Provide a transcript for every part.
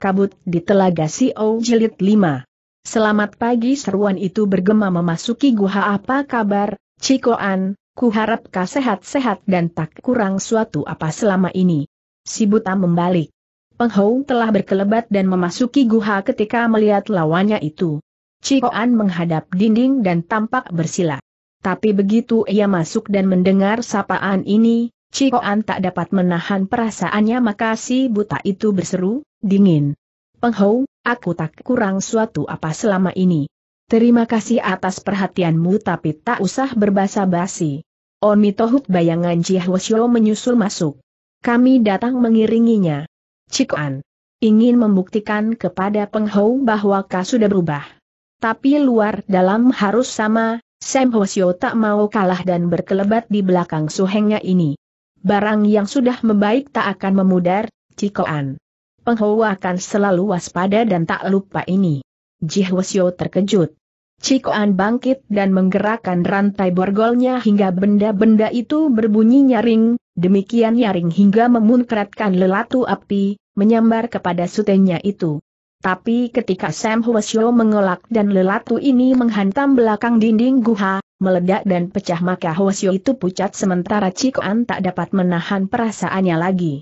kabut di telaga Sio Jilid 5. Selamat pagi seruan itu bergema memasuki guha. apa kabar, Cikoan, ku harap kau sehat-sehat dan tak kurang suatu apa selama ini. Si buta membalik. Penghong telah berkelebat dan memasuki guha ketika melihat lawannya itu. Cikoan menghadap dinding dan tampak bersila. Tapi begitu ia masuk dan mendengar sapaan ini, Cikoan tak dapat menahan perasaannya maka si buta itu berseru, dingin. Penghou, aku tak kurang suatu apa selama ini. Terima kasih atas perhatianmu tapi tak usah berbasa basi. Oni oh, Tohut bayangan Jihwasyo menyusul masuk. Kami datang mengiringinya. Cikoan. Ingin membuktikan kepada Penghou bahwa kau sudah berubah. Tapi luar dalam harus sama, Sam Hwasyo tak mau kalah dan berkelebat di belakang suhengnya ini. Barang yang sudah membaik tak akan memudar, Cikoan. Penghou akan selalu waspada dan tak lupa ini. Ji Jihwasyo terkejut. Cikoan bangkit dan menggerakkan rantai borgolnya hingga benda-benda itu berbunyi nyaring, demikian nyaring hingga memunkratkan lelatu api, menyambar kepada sutenya itu. Tapi ketika Sam Hwasyo mengelak dan lelatu ini menghantam belakang dinding guha, meledak dan pecah maka Hwasyo itu pucat sementara Cikoan tak dapat menahan perasaannya lagi.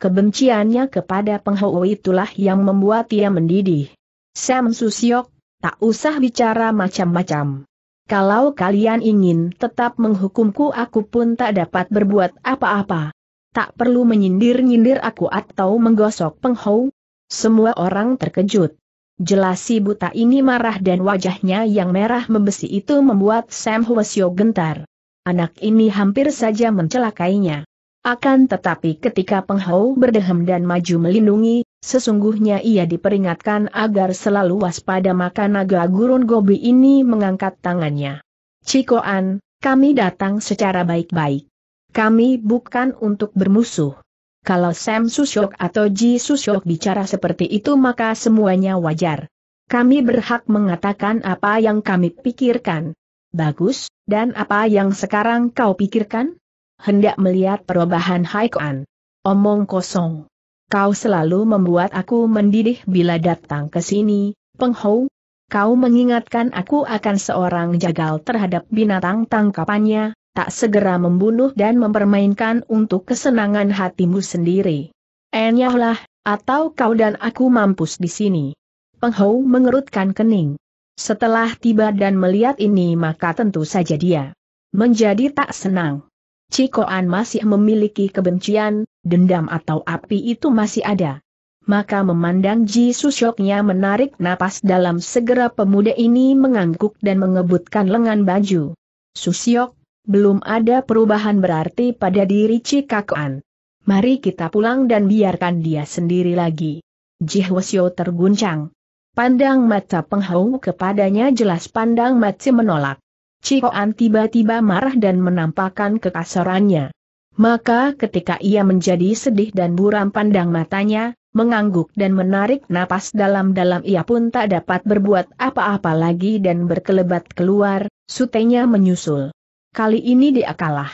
Kebenciannya kepada Penghau itulah yang membuat ia mendidih. Sam Susiok, tak usah bicara macam-macam. Kalau kalian ingin tetap menghukumku aku pun tak dapat berbuat apa-apa. Tak perlu menyindir-nyindir aku atau menggosok Penghau. Semua orang terkejut. Jelas si buta ini marah dan wajahnya yang merah membesi itu membuat Sam Hwasyo gentar. Anak ini hampir saja mencelakainya. Akan tetapi ketika Hau berdehem dan maju melindungi, sesungguhnya ia diperingatkan agar selalu waspada maka naga gurun gobi ini mengangkat tangannya. Cikoan, kami datang secara baik-baik. Kami bukan untuk bermusuh. Kalau Sam Susyok atau Ji Susyok bicara seperti itu maka semuanya wajar. Kami berhak mengatakan apa yang kami pikirkan. Bagus, dan apa yang sekarang kau pikirkan? Hendak melihat perubahan Haikuan. Omong kosong. Kau selalu membuat aku mendidih bila datang ke sini, Penghou. Kau mengingatkan aku akan seorang jagal terhadap binatang tangkapannya, tak segera membunuh dan mempermainkan untuk kesenangan hatimu sendiri. Enyahlah, atau kau dan aku mampus di sini. Penghou mengerutkan kening. Setelah tiba dan melihat ini maka tentu saja dia menjadi tak senang. Cikoan masih memiliki kebencian, dendam atau api itu masih ada. Maka memandang Ji Susyoknya menarik napas dalam segera pemuda ini mengangguk dan mengebutkan lengan baju. Susyok, belum ada perubahan berarti pada diri Cikakuan. Mari kita pulang dan biarkan dia sendiri lagi. Jihwasyo terguncang. Pandang mata penghau kepadanya jelas pandang mata menolak. Cikoan tiba-tiba marah dan menampakkan kekasarannya. Maka ketika ia menjadi sedih dan buram pandang matanya, mengangguk dan menarik napas dalam-dalam ia pun tak dapat berbuat apa-apa lagi dan berkelebat keluar, sutenya menyusul. Kali ini dia kalah.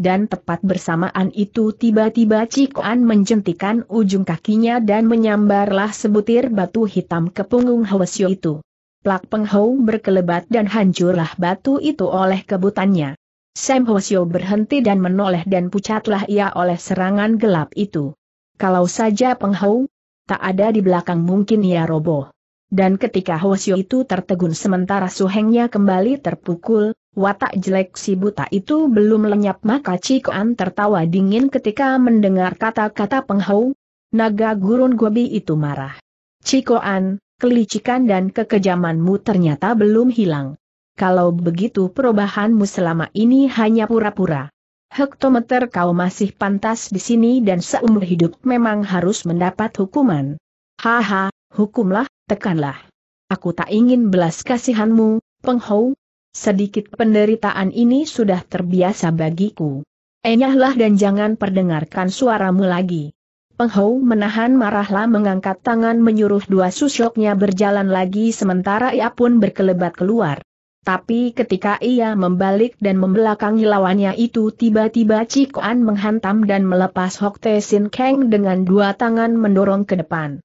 Dan tepat bersamaan itu tiba-tiba Cikoan menjentikan ujung kakinya dan menyambarlah sebutir batu hitam ke punggung Hwasyo itu. Plak Penghau berkelebat dan hancurlah batu itu oleh kebutannya. Sam Hwasyo berhenti dan menoleh dan pucatlah ia oleh serangan gelap itu. Kalau saja Penghau, tak ada di belakang mungkin ia roboh. Dan ketika Hosio itu tertegun sementara suhengnya kembali terpukul, watak jelek si buta itu belum lenyap maka Cikoan tertawa dingin ketika mendengar kata-kata penghau. Naga gurun gobi itu marah. Cikoan, kelicikan dan kekejamanmu ternyata belum hilang. Kalau begitu perubahanmu selama ini hanya pura-pura. Hektometer kau masih pantas di sini dan seumur hidup memang harus mendapat hukuman. Haha, hukumlah, tekanlah. Aku tak ingin belas kasihanmu, penghou. Sedikit penderitaan ini sudah terbiasa bagiku. Enyahlah dan jangan perdengarkan suaramu lagi. Penghou menahan marahlah mengangkat tangan menyuruh dua susyoknya berjalan lagi sementara ia pun berkelebat keluar. Tapi ketika ia membalik dan membelakangi lawannya itu tiba-tiba Cikuan menghantam dan melepas Hok Te Sin Kang dengan dua tangan mendorong ke depan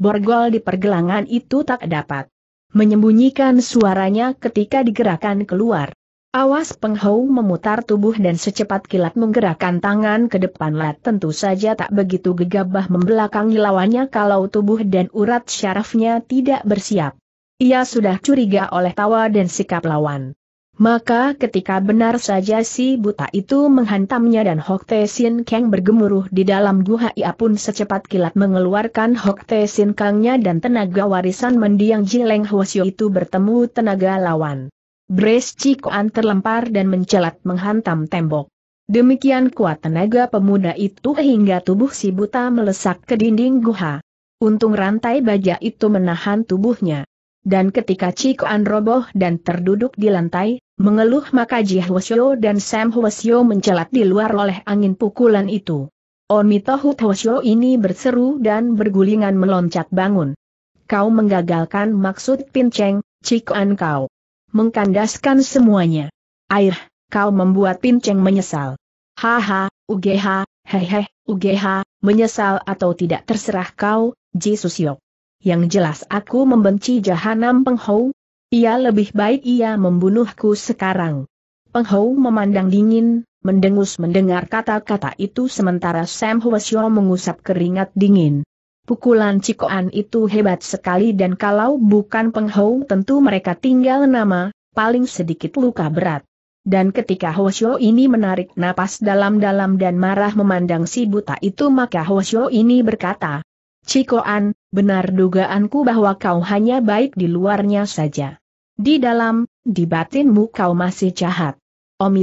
borgol di pergelangan itu tak dapat menyembunyikan suaranya ketika digerakkan keluar. Awas Penghau memutar tubuh dan secepat kilat menggerakkan tangan ke depan Lat tentu saja tak begitu gegabah membelakangi lawannya kalau tubuh dan urat syarafnya tidak bersiap. Ia sudah curiga oleh tawa dan sikap lawan. Maka ketika benar saja si buta itu menghantamnya dan Hok Te Sin Kang bergemuruh di dalam guha ia pun secepat kilat mengeluarkan Hok Te Sin Kangnya dan tenaga warisan mendiang Jileng Hwasyo itu bertemu tenaga lawan. Brace Cikoan terlempar dan mencelat menghantam tembok. Demikian kuat tenaga pemuda itu hingga tubuh si buta melesak ke dinding guha. Untung rantai baja itu menahan tubuhnya. Dan ketika Cikoan roboh dan terduduk di lantai, mengeluh maka Ji Hwasyo dan Sam Hwasyo mencelat di luar oleh angin pukulan itu. Omitohu Hwasyo ini berseru dan bergulingan meloncat bangun. Kau menggagalkan maksud Pinceng, Cikoan kau. Mengkandaskan semuanya. Air, kau membuat Pinceng menyesal. Haha, ugeha, hehe, ugeha, menyesal atau tidak terserah kau, Ji Susyok yang jelas aku membenci jahanam Penghou. Ia lebih baik ia membunuhku sekarang. Penghou memandang dingin, mendengus mendengar kata-kata itu sementara Sam Hwasyo mengusap keringat dingin. Pukulan cikoan itu hebat sekali dan kalau bukan Penghou tentu mereka tinggal nama, paling sedikit luka berat. Dan ketika Hwasyo ini menarik napas dalam-dalam dan marah memandang si buta itu maka Hwasyo ini berkata, Cikoan, benar dugaanku bahwa kau hanya baik di luarnya saja. Di dalam, di batinmu kau masih jahat. Omi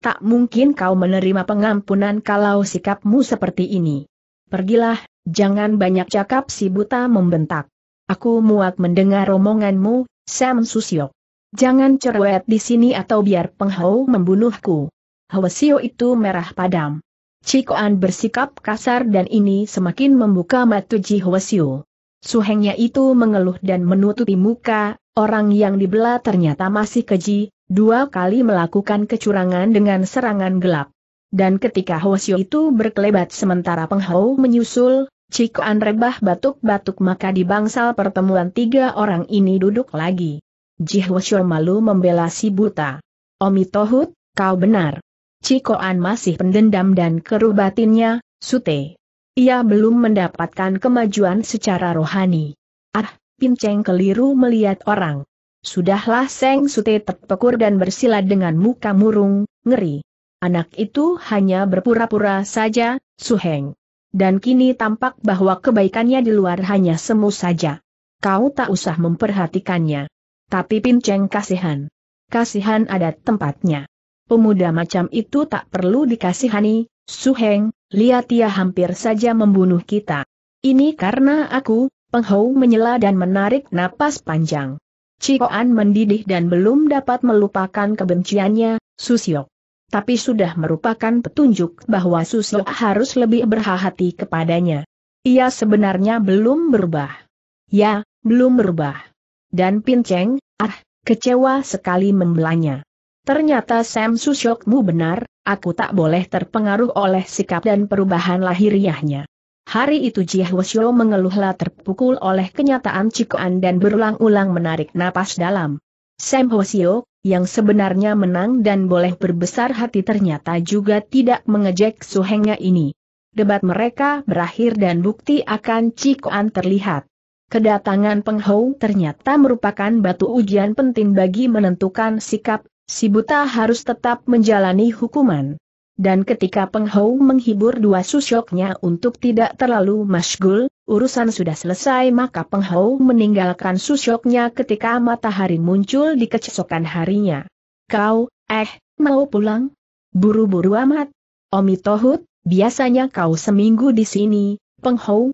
tak mungkin kau menerima pengampunan kalau sikapmu seperti ini. Pergilah, jangan banyak cakap si buta membentak. Aku muak mendengar omonganmu, Sam Susio. Jangan cerewet di sini atau biar penghau membunuhku. Hwasio itu merah padam. Cikoan bersikap kasar dan ini semakin membuka mata Ji Hwasyu. Suhengnya itu mengeluh dan menutupi muka, orang yang dibela ternyata masih keji, dua kali melakukan kecurangan dengan serangan gelap. Dan ketika Hwasyu itu berkelebat sementara Penghau menyusul, Cikoan rebah batuk-batuk maka di bangsal pertemuan tiga orang ini duduk lagi. Ji Hwasyu malu membela si buta. Omi kau benar. Cikoan masih pendendam dan batinnya, Sute. Ia belum mendapatkan kemajuan secara rohani. Ah, Pinceng keliru melihat orang. Sudahlah Seng Sute terpekur dan bersila dengan muka murung, ngeri. Anak itu hanya berpura-pura saja, Suheng. Dan kini tampak bahwa kebaikannya di luar hanya semu saja. Kau tak usah memperhatikannya. Tapi Pinceng kasihan. Kasihan ada tempatnya pemuda macam itu tak perlu dikasihani, Suheng, lihat ia hampir saja membunuh kita. Ini karena aku, Peng Hou menyela dan menarik napas panjang. Cikoan mendidih dan belum dapat melupakan kebenciannya, Susiok. Tapi sudah merupakan petunjuk bahwa Susiok harus lebih berhati kepadanya. Ia sebenarnya belum berubah. Ya, belum berubah. Dan Pinceng, ah, kecewa sekali membelanya. Ternyata Sam Susyokmu benar, aku tak boleh terpengaruh oleh sikap dan perubahan lahiriahnya. Hari itu Jiahwasyo mengeluhlah terpukul oleh kenyataan Cikoan dan berulang-ulang menarik napas dalam. Sam Hwasyo, yang sebenarnya menang dan boleh berbesar hati ternyata juga tidak mengejek suhengnya ini. Debat mereka berakhir dan bukti akan Cikoan terlihat. Kedatangan Peng ternyata merupakan batu ujian penting bagi menentukan sikap si buta harus tetap menjalani hukuman. Dan ketika Penghau menghibur dua susyoknya untuk tidak terlalu masgul, urusan sudah selesai maka Penghau meninggalkan susyoknya ketika matahari muncul di kecesokan harinya. Kau, eh, mau pulang? Buru-buru amat. Omi Tohut, biasanya kau seminggu di sini, Penghau.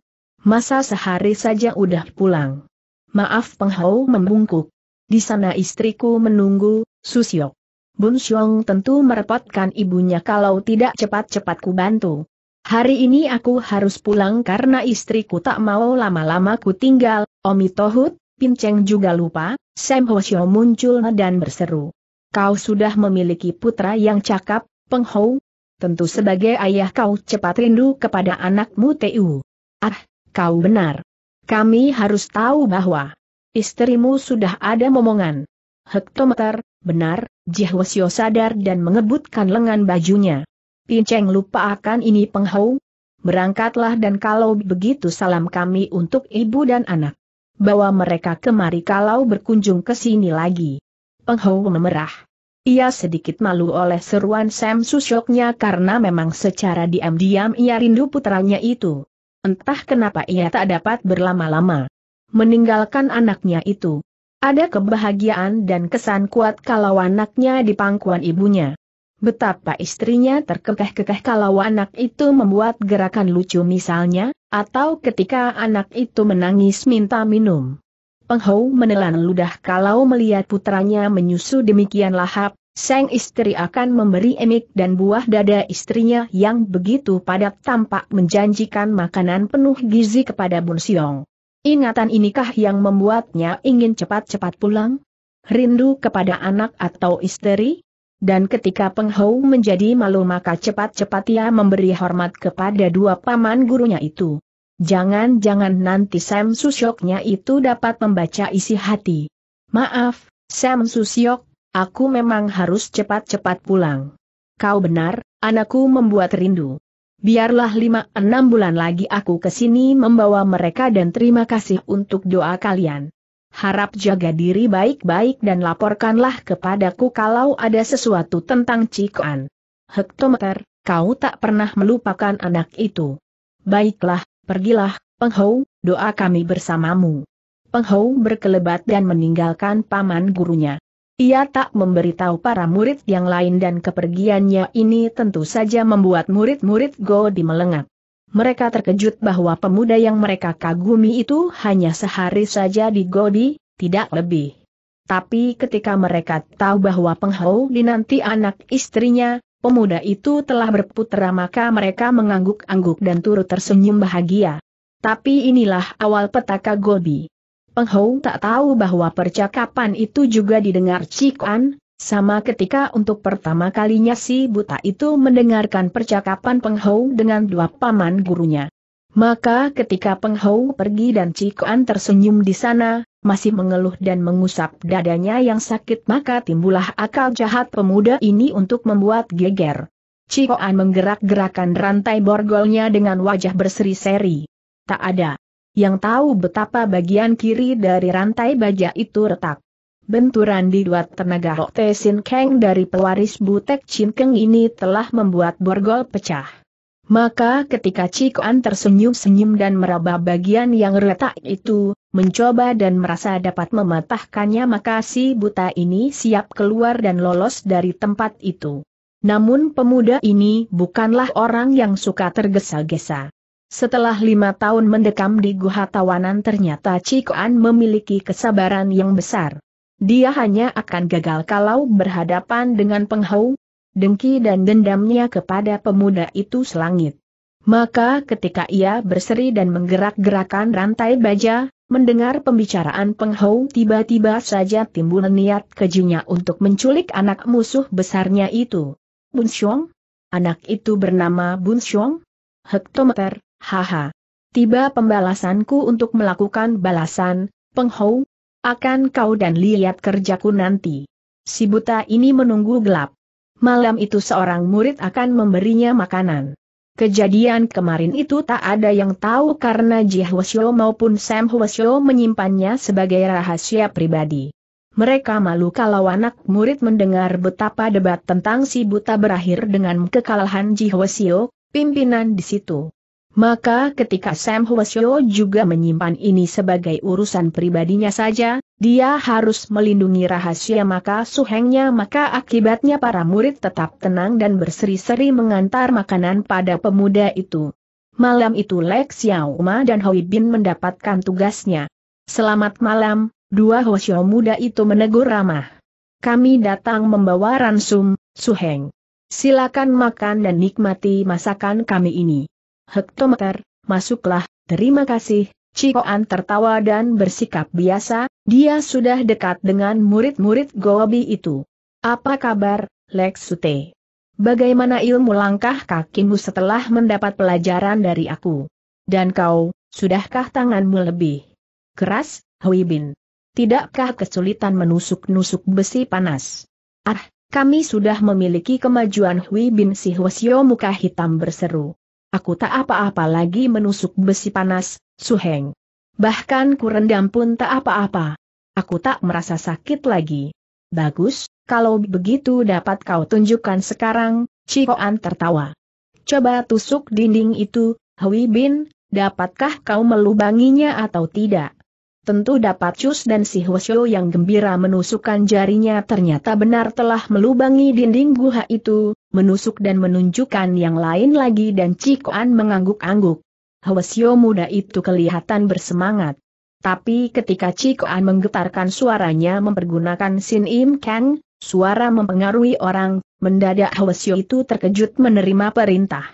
Masa sehari saja udah pulang. Maaf Penghau membungkuk. Di sana istriku menunggu, Susio. Bun Xiong tentu merepotkan ibunya kalau tidak cepat-cepat ku bantu. Hari ini aku harus pulang karena istriku tak mau lama-lama ku tinggal, Omi Tohut, Pinceng juga lupa, Sam Hosio muncul dan berseru. Kau sudah memiliki putra yang cakap, Peng Hou. Tentu sebagai ayah kau cepat rindu kepada anakmu T.U. Ah, kau benar. Kami harus tahu bahwa istrimu sudah ada momongan. Hektometer, Benar, Jihwasyo sadar dan mengebutkan lengan bajunya. Pinceng lupa akan ini penghau. Berangkatlah dan kalau begitu salam kami untuk ibu dan anak. Bawa mereka kemari kalau berkunjung ke sini lagi. Penghau memerah. Ia sedikit malu oleh seruan Sam Susyoknya karena memang secara diam-diam ia rindu putranya itu. Entah kenapa ia tak dapat berlama-lama meninggalkan anaknya itu. Ada kebahagiaan dan kesan kuat kalau anaknya di pangkuan ibunya. Betapa istrinya terkekeh-kekeh kalau anak itu membuat gerakan lucu misalnya, atau ketika anak itu menangis minta minum. Peng menelan ludah kalau melihat putranya menyusu demikian lahap, sang istri akan memberi emik dan buah dada istrinya yang begitu padat tampak menjanjikan makanan penuh gizi kepada Bun Siong. Ingatan inikah yang membuatnya ingin cepat-cepat pulang? Rindu kepada anak atau istri? Dan ketika Penghou menjadi malu maka cepat-cepat ia memberi hormat kepada dua paman gurunya itu. Jangan-jangan nanti Sam Susyoknya itu dapat membaca isi hati. Maaf, Sam Susyok, aku memang harus cepat-cepat pulang. Kau benar, anakku membuat rindu biarlah lima enam bulan lagi aku ke sini membawa mereka dan terima kasih untuk doa kalian. Harap jaga diri baik-baik dan laporkanlah kepadaku kalau ada sesuatu tentang cikuan Hektometer, kau tak pernah melupakan anak itu. Baiklah, pergilah, Penghou, doa kami bersamamu. Penghou berkelebat dan meninggalkan paman gurunya. Ia tak memberitahu para murid yang lain dan kepergiannya ini tentu saja membuat murid-murid di melengak. Mereka terkejut bahwa pemuda yang mereka kagumi itu hanya sehari saja di Godi, tidak lebih. Tapi ketika mereka tahu bahwa Penghou dinanti anak istrinya, pemuda itu telah berputera maka mereka mengangguk-angguk dan turut tersenyum bahagia. Tapi inilah awal petaka Gobi. Peng tak tahu bahwa percakapan itu juga didengar Cik An, sama ketika untuk pertama kalinya si buta itu mendengarkan percakapan Peng dengan dua paman gurunya. Maka ketika Peng pergi dan Cik An tersenyum di sana, masih mengeluh dan mengusap dadanya yang sakit maka timbullah akal jahat pemuda ini untuk membuat geger. Cikoan menggerak-gerakan rantai borgolnya dengan wajah berseri-seri. Tak ada yang tahu betapa bagian kiri dari rantai baja itu retak. Benturan di dua tenaga Hok Te Sin Kang dari pewaris Butek Chin Keng ini telah membuat borgol pecah. Maka ketika Cikuan tersenyum-senyum dan meraba bagian yang retak itu, mencoba dan merasa dapat mematahkannya maka si buta ini siap keluar dan lolos dari tempat itu. Namun pemuda ini bukanlah orang yang suka tergesa-gesa. Setelah lima tahun mendekam di Guha Tawanan ternyata Cikoan memiliki kesabaran yang besar. Dia hanya akan gagal kalau berhadapan dengan penghau, dengki dan dendamnya kepada pemuda itu selangit. Maka ketika ia berseri dan menggerak-gerakan rantai baja, mendengar pembicaraan penghau tiba-tiba saja timbul niat kejunya untuk menculik anak musuh besarnya itu. Xiong? Anak itu bernama Xiong? Hektometer, Haha. Tiba pembalasanku untuk melakukan balasan, penghou. Akan kau dan lihat kerjaku nanti. Si buta ini menunggu gelap. Malam itu seorang murid akan memberinya makanan. Kejadian kemarin itu tak ada yang tahu karena Ji Hwasyo maupun Sam Hwasyo menyimpannya sebagai rahasia pribadi. Mereka malu kalau anak murid mendengar betapa debat tentang si buta berakhir dengan kekalahan Ji Hwasyo, pimpinan di situ. Maka ketika Sam Hwasyo juga menyimpan ini sebagai urusan pribadinya saja, dia harus melindungi rahasia maka suhengnya maka akibatnya para murid tetap tenang dan berseri-seri mengantar makanan pada pemuda itu. Malam itu Lek Ma dan Hoi Bin mendapatkan tugasnya. Selamat malam, dua Hwasyo muda itu menegur ramah. Kami datang membawa ransum, suheng. Silakan makan dan nikmati masakan kami ini hektometer, masuklah, terima kasih, Cikoan tertawa dan bersikap biasa, dia sudah dekat dengan murid-murid Gobi itu. Apa kabar, Lex Sute? Bagaimana ilmu langkah kakimu setelah mendapat pelajaran dari aku? Dan kau, sudahkah tanganmu lebih keras, Hui Bin? Tidakkah kesulitan menusuk-nusuk besi panas? Ah, kami sudah memiliki kemajuan Hui Bin si Hwasyo muka hitam berseru aku tak apa-apa lagi menusuk besi panas, suheng. Bahkan ku rendam pun tak apa-apa. Aku tak merasa sakit lagi. Bagus, kalau begitu dapat kau tunjukkan sekarang, Cikoan tertawa. Coba tusuk dinding itu, Hui Bin, dapatkah kau melubanginya atau tidak? Tentu dapat Cus dan si Hwasyo yang gembira menusukkan jarinya ternyata benar telah melubangi dinding Guha itu, menusuk dan menunjukkan yang lain lagi dan Cikoan mengangguk-angguk. Hwasyo muda itu kelihatan bersemangat. Tapi ketika Cikoan menggetarkan suaranya mempergunakan Sin Im Kang, suara mempengaruhi orang, mendadak Hwasyo itu terkejut menerima perintah.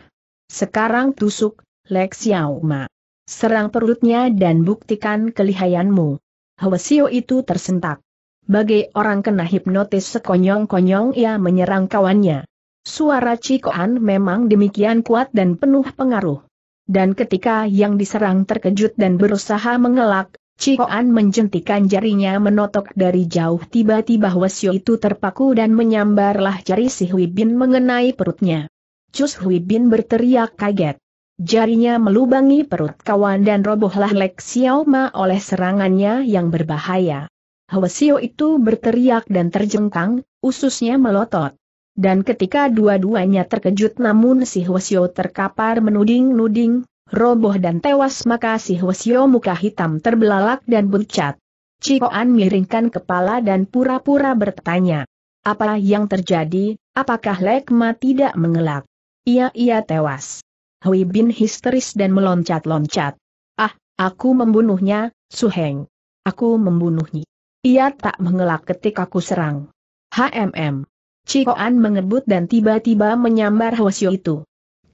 Sekarang tusuk, Lek Xiao Ma. Serang perutnya dan buktikan kelihayanmu. Hwasio itu tersentak. Bagai orang kena hipnotis sekonyong-konyong ia menyerang kawannya. Suara Cikoan memang demikian kuat dan penuh pengaruh. Dan ketika yang diserang terkejut dan berusaha mengelak, Cikoan menjentikan jarinya menotok dari jauh tiba-tiba Hwasio itu terpaku dan menyambarlah jari si Hui Bin mengenai perutnya. Cus Hui Bin berteriak kaget. Jarinya melubangi perut kawan dan robohlah Lek Xiao Ma oleh serangannya yang berbahaya. Hwasio itu berteriak dan terjengkang, ususnya melotot. Dan ketika dua-duanya terkejut namun si Hwasio terkapar menuding-nuding, roboh dan tewas maka si Hwasio muka hitam terbelalak dan berucap. Cikoan miringkan kepala dan pura-pura bertanya. Apa yang terjadi, apakah Lekma tidak mengelak? Ia-ia iya, tewas. Hui Bin histeris dan meloncat-loncat. Ah, aku membunuhnya, Su Heng. Aku membunuhnya. Ia tak mengelak ketika aku serang. HMM. Cikoan mengebut dan tiba-tiba menyambar Hwasyo itu.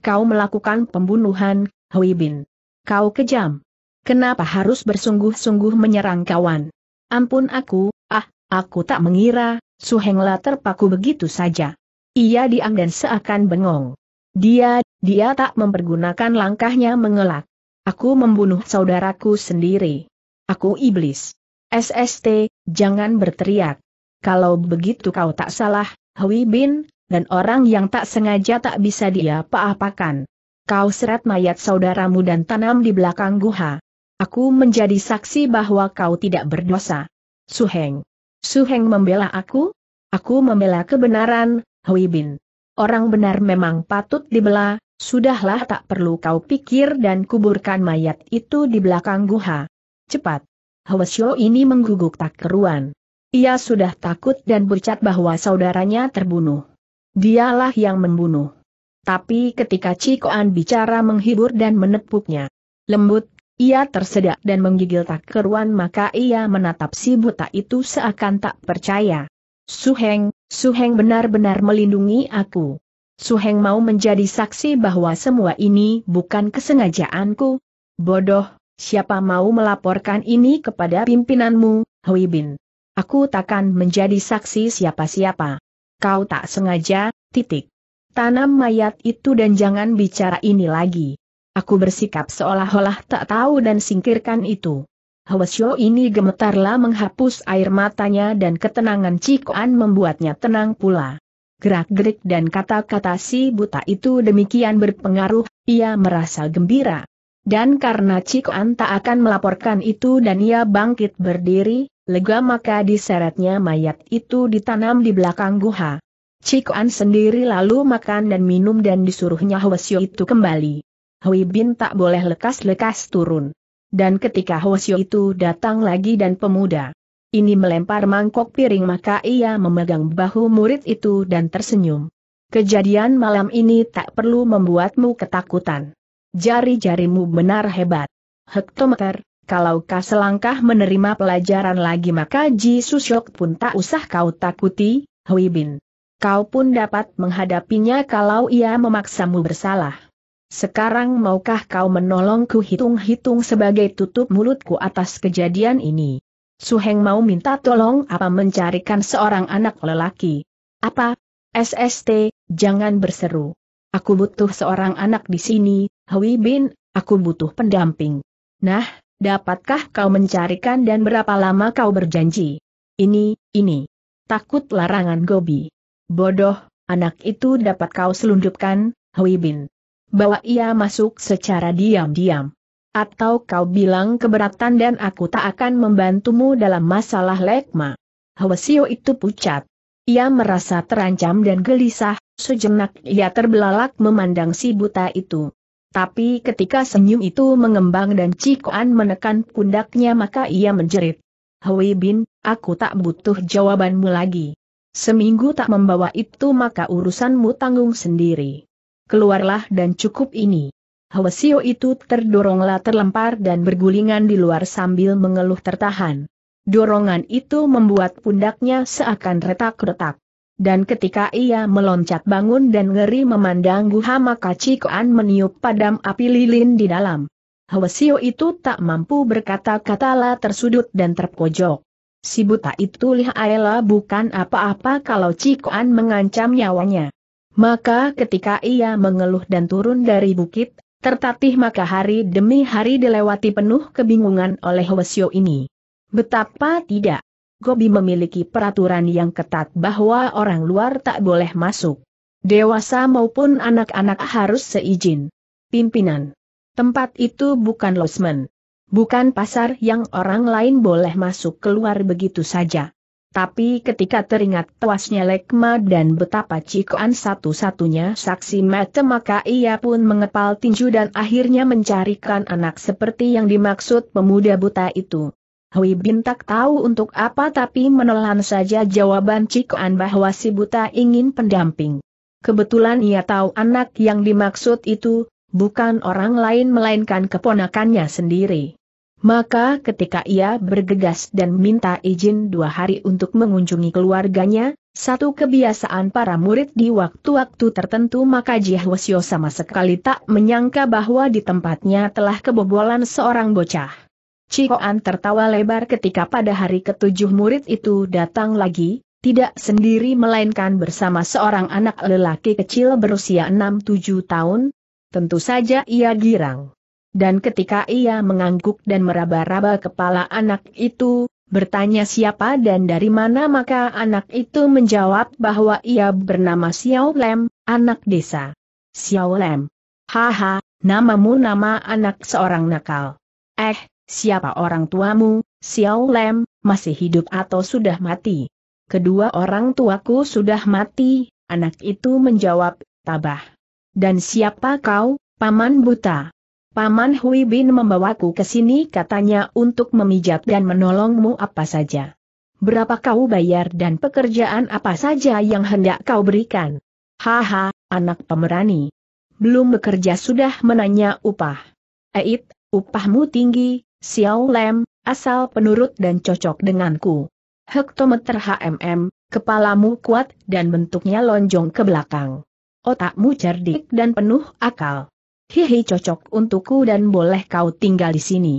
Kau melakukan pembunuhan, Hui Bin. Kau kejam. Kenapa harus bersungguh-sungguh menyerang kawan? Ampun aku, ah, aku tak mengira, Su Suhengla terpaku begitu saja. Ia diam dan seakan bengong. Dia, dia tak mempergunakan langkahnya mengelak. Aku membunuh saudaraku sendiri. Aku iblis. SST, jangan berteriak. Kalau begitu kau tak salah, Hui Bin, dan orang yang tak sengaja tak bisa dia apa apakan Kau seret mayat saudaramu dan tanam di belakang guha. Aku menjadi saksi bahwa kau tidak berdosa. Suheng. Suheng membela aku? Aku membela kebenaran, Hui Bin orang benar memang patut dibela, sudahlah tak perlu kau pikir dan kuburkan mayat itu di belakang guha. Cepat. Hwasyo ini mengguguk tak keruan. Ia sudah takut dan bercat bahwa saudaranya terbunuh. Dialah yang membunuh. Tapi ketika Cikoan bicara menghibur dan menepuknya. Lembut, ia tersedak dan menggigil tak keruan maka ia menatap si buta itu seakan tak percaya. Suheng, Suheng benar-benar melindungi aku. Suheng mau menjadi saksi bahwa semua ini bukan kesengajaanku. Bodoh, siapa mau melaporkan ini kepada pimpinanmu, Hui Bin? Aku takkan menjadi saksi siapa-siapa. Kau tak sengaja, titik. Tanam mayat itu dan jangan bicara ini lagi. Aku bersikap seolah-olah tak tahu dan singkirkan itu. Hwasyo ini gemetarlah menghapus air matanya dan ketenangan Cikoan membuatnya tenang pula. Gerak-gerik dan kata-kata si buta itu demikian berpengaruh, ia merasa gembira. Dan karena Cikoan tak akan melaporkan itu dan ia bangkit berdiri, lega maka diseretnya mayat itu ditanam di belakang guha. Cikoan sendiri lalu makan dan minum dan disuruhnya Hwasyo itu kembali. Hui Bin tak boleh lekas-lekas turun. Dan ketika Hosyo itu datang lagi dan pemuda ini melempar mangkok piring maka ia memegang bahu murid itu dan tersenyum. Kejadian malam ini tak perlu membuatmu ketakutan. Jari-jarimu benar hebat. Hektometer, kalau kau selangkah menerima pelajaran lagi maka Ji Susyok pun tak usah kau takuti, Hui Bin. Kau pun dapat menghadapinya kalau ia memaksamu bersalah. Sekarang maukah kau menolongku hitung-hitung sebagai tutup mulutku atas kejadian ini? Suheng mau minta tolong apa mencarikan seorang anak lelaki? Apa? SST, jangan berseru. Aku butuh seorang anak di sini, Hui Bin, aku butuh pendamping. Nah, dapatkah kau mencarikan dan berapa lama kau berjanji? Ini, ini. Takut larangan Gobi. Bodoh, anak itu dapat kau selundupkan, Hui Bin. Bawa ia masuk secara diam-diam. Atau kau bilang keberatan dan aku tak akan membantumu dalam masalah lekma. Hwasio itu pucat. Ia merasa terancam dan gelisah, sejenak ia terbelalak memandang si buta itu. Tapi ketika senyum itu mengembang dan Cikoan menekan pundaknya maka ia menjerit. Hwi Bin, aku tak butuh jawabanmu lagi. Seminggu tak membawa itu maka urusanmu tanggung sendiri keluarlah dan cukup ini. Hwasio itu terdoronglah terlempar dan bergulingan di luar sambil mengeluh tertahan. Dorongan itu membuat pundaknya seakan retak-retak. Dan ketika ia meloncat bangun dan ngeri memandang guha maka Cikoan meniup padam api lilin di dalam. Hwasio itu tak mampu berkata-katalah tersudut dan terpojok. Si buta itu lihaela bukan apa-apa kalau Cikoan mengancam nyawanya. Maka ketika ia mengeluh dan turun dari bukit, tertatih maka hari demi hari dilewati penuh kebingungan oleh Wesio ini. Betapa tidak. Gobi memiliki peraturan yang ketat bahwa orang luar tak boleh masuk. Dewasa maupun anak-anak harus seizin. Pimpinan. Tempat itu bukan losmen. Bukan pasar yang orang lain boleh masuk keluar begitu saja. Tapi ketika teringat tewasnya Lekma dan betapa Cikoan satu-satunya saksi mata maka ia pun mengepal tinju dan akhirnya mencarikan anak seperti yang dimaksud pemuda buta itu. Hui Bintak tahu untuk apa tapi menelan saja jawaban Cikoan bahwa si buta ingin pendamping. Kebetulan ia tahu anak yang dimaksud itu, bukan orang lain melainkan keponakannya sendiri. Maka ketika ia bergegas dan minta izin dua hari untuk mengunjungi keluarganya, satu kebiasaan para murid di waktu-waktu tertentu maka Jihwasyo sama sekali tak menyangka bahwa di tempatnya telah kebobolan seorang bocah. Cikoan tertawa lebar ketika pada hari ketujuh murid itu datang lagi, tidak sendiri melainkan bersama seorang anak lelaki kecil berusia 6-7 tahun. Tentu saja ia girang. Dan ketika ia mengangguk dan meraba-raba kepala anak itu, bertanya siapa dan dari mana maka anak itu menjawab bahwa ia bernama Xiao Lem, anak desa. Xiao Lem. Haha, namamu nama anak seorang nakal. Eh, siapa orang tuamu, Xiao Lem, masih hidup atau sudah mati? Kedua orang tuaku sudah mati, anak itu menjawab, tabah. Dan siapa kau, paman buta? Paman Hui Bin membawaku ke sini katanya untuk memijat dan menolongmu apa saja. Berapa kau bayar dan pekerjaan apa saja yang hendak kau berikan? Haha, anak pemerani. Belum bekerja sudah menanya upah. Eit, upahmu tinggi, Xiao Lem, asal penurut dan cocok denganku. Hektometer HMM, kepalamu kuat dan bentuknya lonjong ke belakang. Otakmu cerdik dan penuh akal. Hihi cocok untukku dan boleh kau tinggal di sini.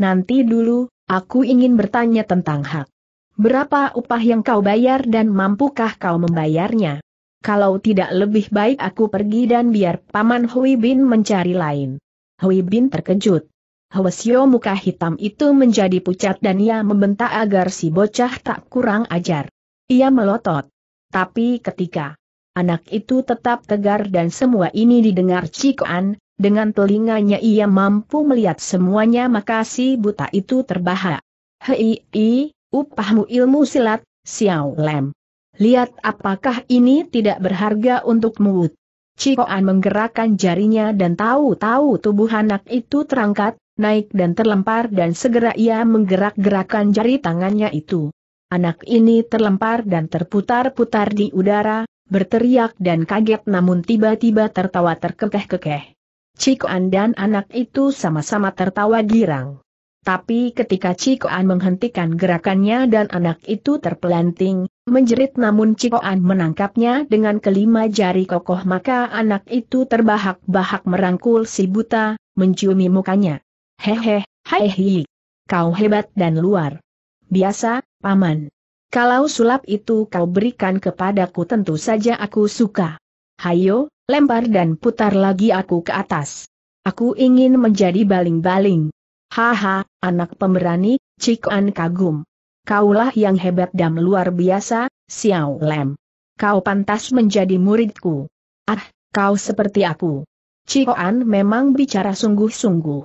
Nanti dulu, aku ingin bertanya tentang hak. Berapa upah yang kau bayar dan mampukah kau membayarnya? Kalau tidak lebih baik aku pergi dan biar Paman Hui Bin mencari lain. Hui Bin terkejut. Hwasyo muka hitam itu menjadi pucat dan ia membentak agar si bocah tak kurang ajar. Ia melotot. Tapi ketika anak itu tetap tegar dan semua ini didengar Cikoan, dengan telinganya ia mampu melihat semuanya maka si buta itu terbahak. Hei, i, upahmu ilmu silat, Xiao Lem. Lihat apakah ini tidak berharga untukmu. Cikoan menggerakkan jarinya dan tahu-tahu tubuh anak itu terangkat, naik dan terlempar dan segera ia menggerak-gerakkan jari tangannya itu. Anak ini terlempar dan terputar-putar di udara, berteriak dan kaget namun tiba-tiba tertawa terkekeh-kekeh. Cikoan dan anak itu sama-sama tertawa girang. Tapi ketika Cikoan menghentikan gerakannya dan anak itu terpelanting, menjerit namun Cikoan menangkapnya dengan kelima jari kokoh maka anak itu terbahak-bahak merangkul si buta, menciumi mukanya. Hehe, hai hi, kau hebat dan luar. Biasa, paman. Kalau sulap itu kau berikan kepadaku tentu saja aku suka. Hayo, lempar dan putar lagi aku ke atas. Aku ingin menjadi baling-baling. Haha, anak pemberani, Cikuan kagum. Kaulah yang hebat dan luar biasa, Xiao Lem. Kau pantas menjadi muridku. Ah, kau seperti aku. Cikuan memang bicara sungguh-sungguh.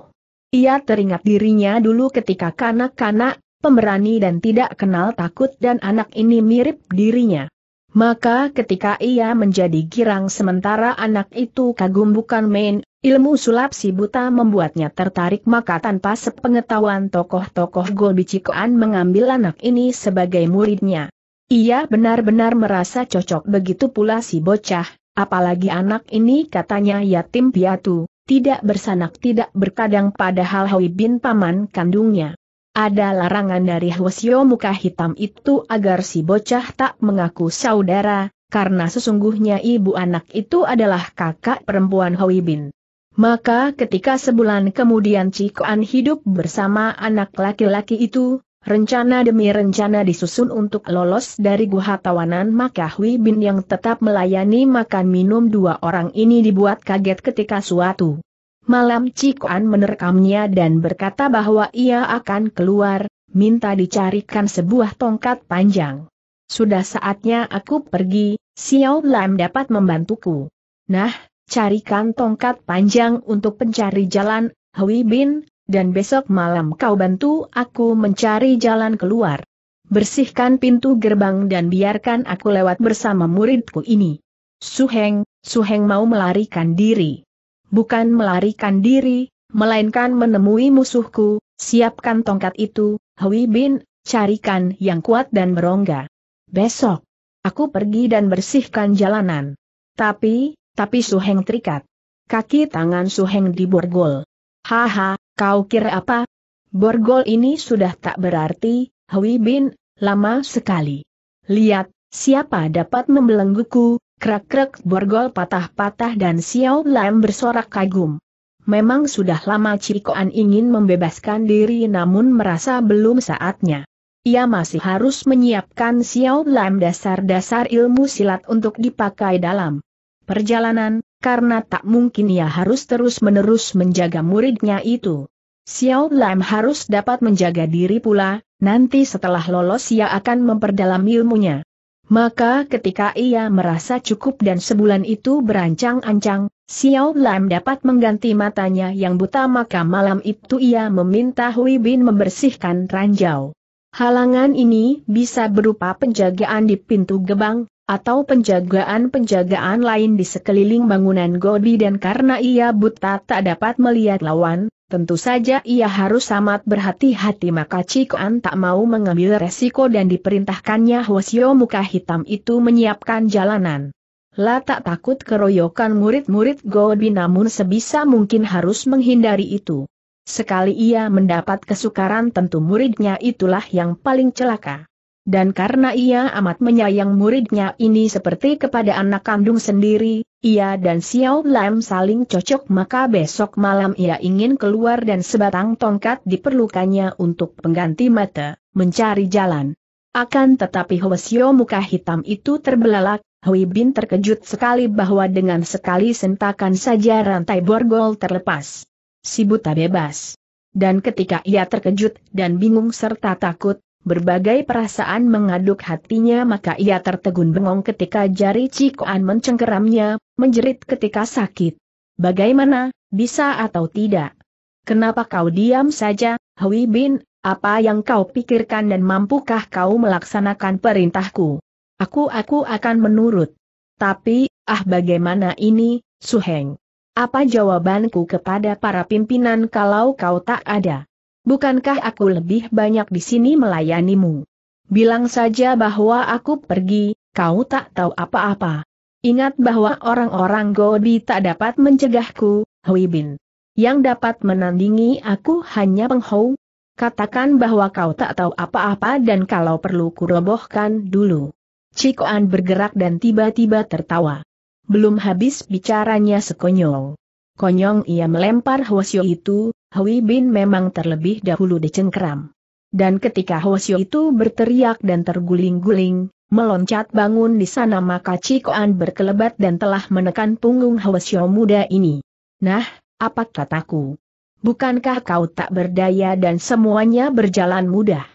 Ia teringat dirinya dulu ketika kanak-kanak, pemberani dan tidak kenal takut dan anak ini mirip dirinya. Maka ketika ia menjadi girang sementara anak itu kagum bukan main, ilmu sulap si buta membuatnya tertarik maka tanpa sepengetahuan tokoh-tokoh Golbicikoan mengambil anak ini sebagai muridnya. Ia benar-benar merasa cocok begitu pula si bocah, apalagi anak ini katanya yatim piatu, tidak bersanak tidak berkadang padahal Hui bin paman kandungnya. Ada larangan dari Hwasyo muka hitam itu agar si bocah tak mengaku saudara, karena sesungguhnya ibu anak itu adalah kakak perempuan Hwi Bin. Maka ketika sebulan kemudian Cikoan hidup bersama anak laki-laki itu, rencana demi rencana disusun untuk lolos dari guha tawanan maka Hui Bin yang tetap melayani makan minum dua orang ini dibuat kaget ketika suatu Malam Cikuan menerkamnya dan berkata bahwa ia akan keluar, minta dicarikan sebuah tongkat panjang. Sudah saatnya aku pergi, Xiao Lam dapat membantuku. Nah, carikan tongkat panjang untuk pencari jalan, Hui Bin, dan besok malam kau bantu aku mencari jalan keluar. Bersihkan pintu gerbang dan biarkan aku lewat bersama muridku ini. Suheng, Suheng mau melarikan diri bukan melarikan diri, melainkan menemui musuhku, siapkan tongkat itu, Hui Bin, carikan yang kuat dan berongga. Besok, aku pergi dan bersihkan jalanan. Tapi, tapi Suheng terikat. Kaki tangan Suheng diborgol. Haha, kau kira apa? Borgol ini sudah tak berarti, Hui Bin, lama sekali. Lihat, siapa dapat membelengguku, Krek-krek, borgol patah-patah dan Xiao Lam bersorak kagum. Memang sudah lama Cikoan ingin membebaskan diri namun merasa belum saatnya. Ia masih harus menyiapkan Xiao Lam dasar-dasar ilmu silat untuk dipakai dalam perjalanan, karena tak mungkin ia harus terus-menerus menjaga muridnya itu. Xiao Lam harus dapat menjaga diri pula, nanti setelah lolos ia akan memperdalam ilmunya. Maka ketika ia merasa cukup dan sebulan itu berancang-ancang, Xiao Lam dapat mengganti matanya yang buta maka malam itu ia meminta Hui Bin membersihkan ranjau. Halangan ini bisa berupa penjagaan di pintu gebang, atau penjagaan-penjagaan lain di sekeliling bangunan Godi dan karena ia buta tak dapat melihat lawan, Tentu saja ia harus amat berhati-hati maka Cikoan tak mau mengambil resiko dan diperintahkannya Hwasyo muka hitam itu menyiapkan jalanan. La tak takut keroyokan murid-murid Gobi namun sebisa mungkin harus menghindari itu. Sekali ia mendapat kesukaran tentu muridnya itulah yang paling celaka. Dan karena ia amat menyayang muridnya ini seperti kepada anak kandung sendiri, ia dan Xiao Lam saling cocok maka besok malam ia ingin keluar dan sebatang tongkat diperlukannya untuk pengganti mata, mencari jalan. Akan tetapi Hwasyo muka hitam itu terbelalak, Hui Bin terkejut sekali bahwa dengan sekali sentakan saja rantai borgol terlepas. Si buta bebas. Dan ketika ia terkejut dan bingung serta takut, Berbagai perasaan mengaduk hatinya maka ia tertegun bengong ketika jari Cikoan mencengkeramnya, menjerit ketika sakit. Bagaimana, bisa atau tidak? Kenapa kau diam saja, Hui Bin, apa yang kau pikirkan dan mampukah kau melaksanakan perintahku? Aku-aku akan menurut. Tapi, ah bagaimana ini, Suheng? Apa jawabanku kepada para pimpinan kalau kau tak ada? Bukankah aku lebih banyak di sini melayanimu? Bilang saja bahwa aku pergi, kau tak tahu apa-apa. Ingat bahwa orang-orang Gobi tak dapat mencegahku, Hui Bin. Yang dapat menandingi aku hanya penghou. Katakan bahwa kau tak tahu apa-apa dan kalau perlu kurobohkan dulu. Cikoan bergerak dan tiba-tiba tertawa. Belum habis bicaranya sekonyol. Konyong ia melempar Hwasyo itu, Hui Bin memang terlebih dahulu dicengkeram. Dan ketika Hosio itu berteriak dan terguling-guling, meloncat bangun di sana maka Cikoan berkelebat dan telah menekan punggung Hosio muda ini. Nah, apa kataku? Bukankah kau tak berdaya dan semuanya berjalan mudah?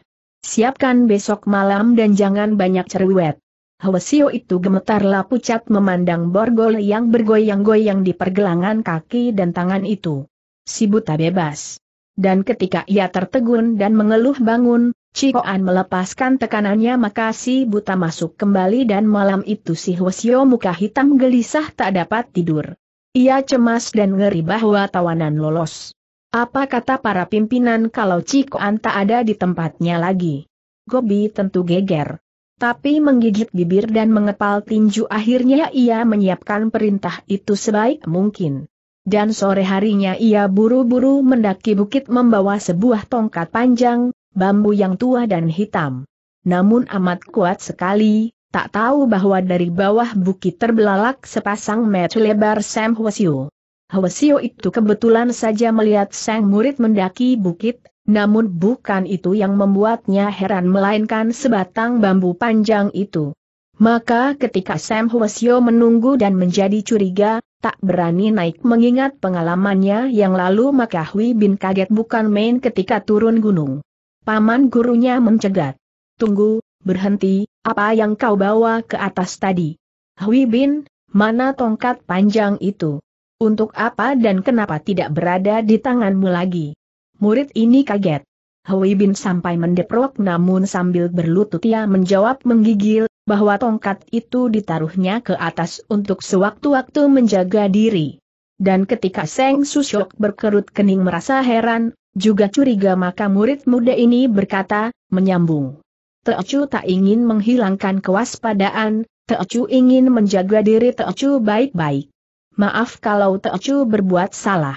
Siapkan besok malam dan jangan banyak cerewet. Hwasio itu gemetarlah pucat memandang borgol yang bergoyang-goyang di pergelangan kaki dan tangan itu si buta bebas. Dan ketika ia tertegun dan mengeluh bangun, Cikoan melepaskan tekanannya maka si buta masuk kembali dan malam itu si Hwasyo muka hitam gelisah tak dapat tidur. Ia cemas dan ngeri bahwa tawanan lolos. Apa kata para pimpinan kalau Cikoan tak ada di tempatnya lagi? Gobi tentu geger. Tapi menggigit bibir dan mengepal tinju akhirnya ia menyiapkan perintah itu sebaik mungkin dan sore harinya ia buru-buru mendaki bukit membawa sebuah tongkat panjang, bambu yang tua dan hitam. Namun amat kuat sekali, tak tahu bahwa dari bawah bukit terbelalak sepasang mata lebar Sam Hwasio. Hwasio itu kebetulan saja melihat sang murid mendaki bukit, namun bukan itu yang membuatnya heran melainkan sebatang bambu panjang itu. Maka ketika Sam Hwasio menunggu dan menjadi curiga, tak berani naik mengingat pengalamannya yang lalu maka Hui Bin kaget bukan main ketika turun gunung. Paman gurunya mencegat. Tunggu, berhenti, apa yang kau bawa ke atas tadi? Hui Bin, mana tongkat panjang itu? Untuk apa dan kenapa tidak berada di tanganmu lagi? Murid ini kaget. Hui Bin sampai mendeprok namun sambil berlutut ia menjawab menggigil, bahwa tongkat itu ditaruhnya ke atas untuk sewaktu-waktu menjaga diri. Dan ketika Seng Susyok berkerut kening merasa heran, juga curiga maka murid muda ini berkata, menyambung. Teocu tak ingin menghilangkan kewaspadaan, Teocu ingin menjaga diri Teocu baik-baik. Maaf kalau Teocu berbuat salah.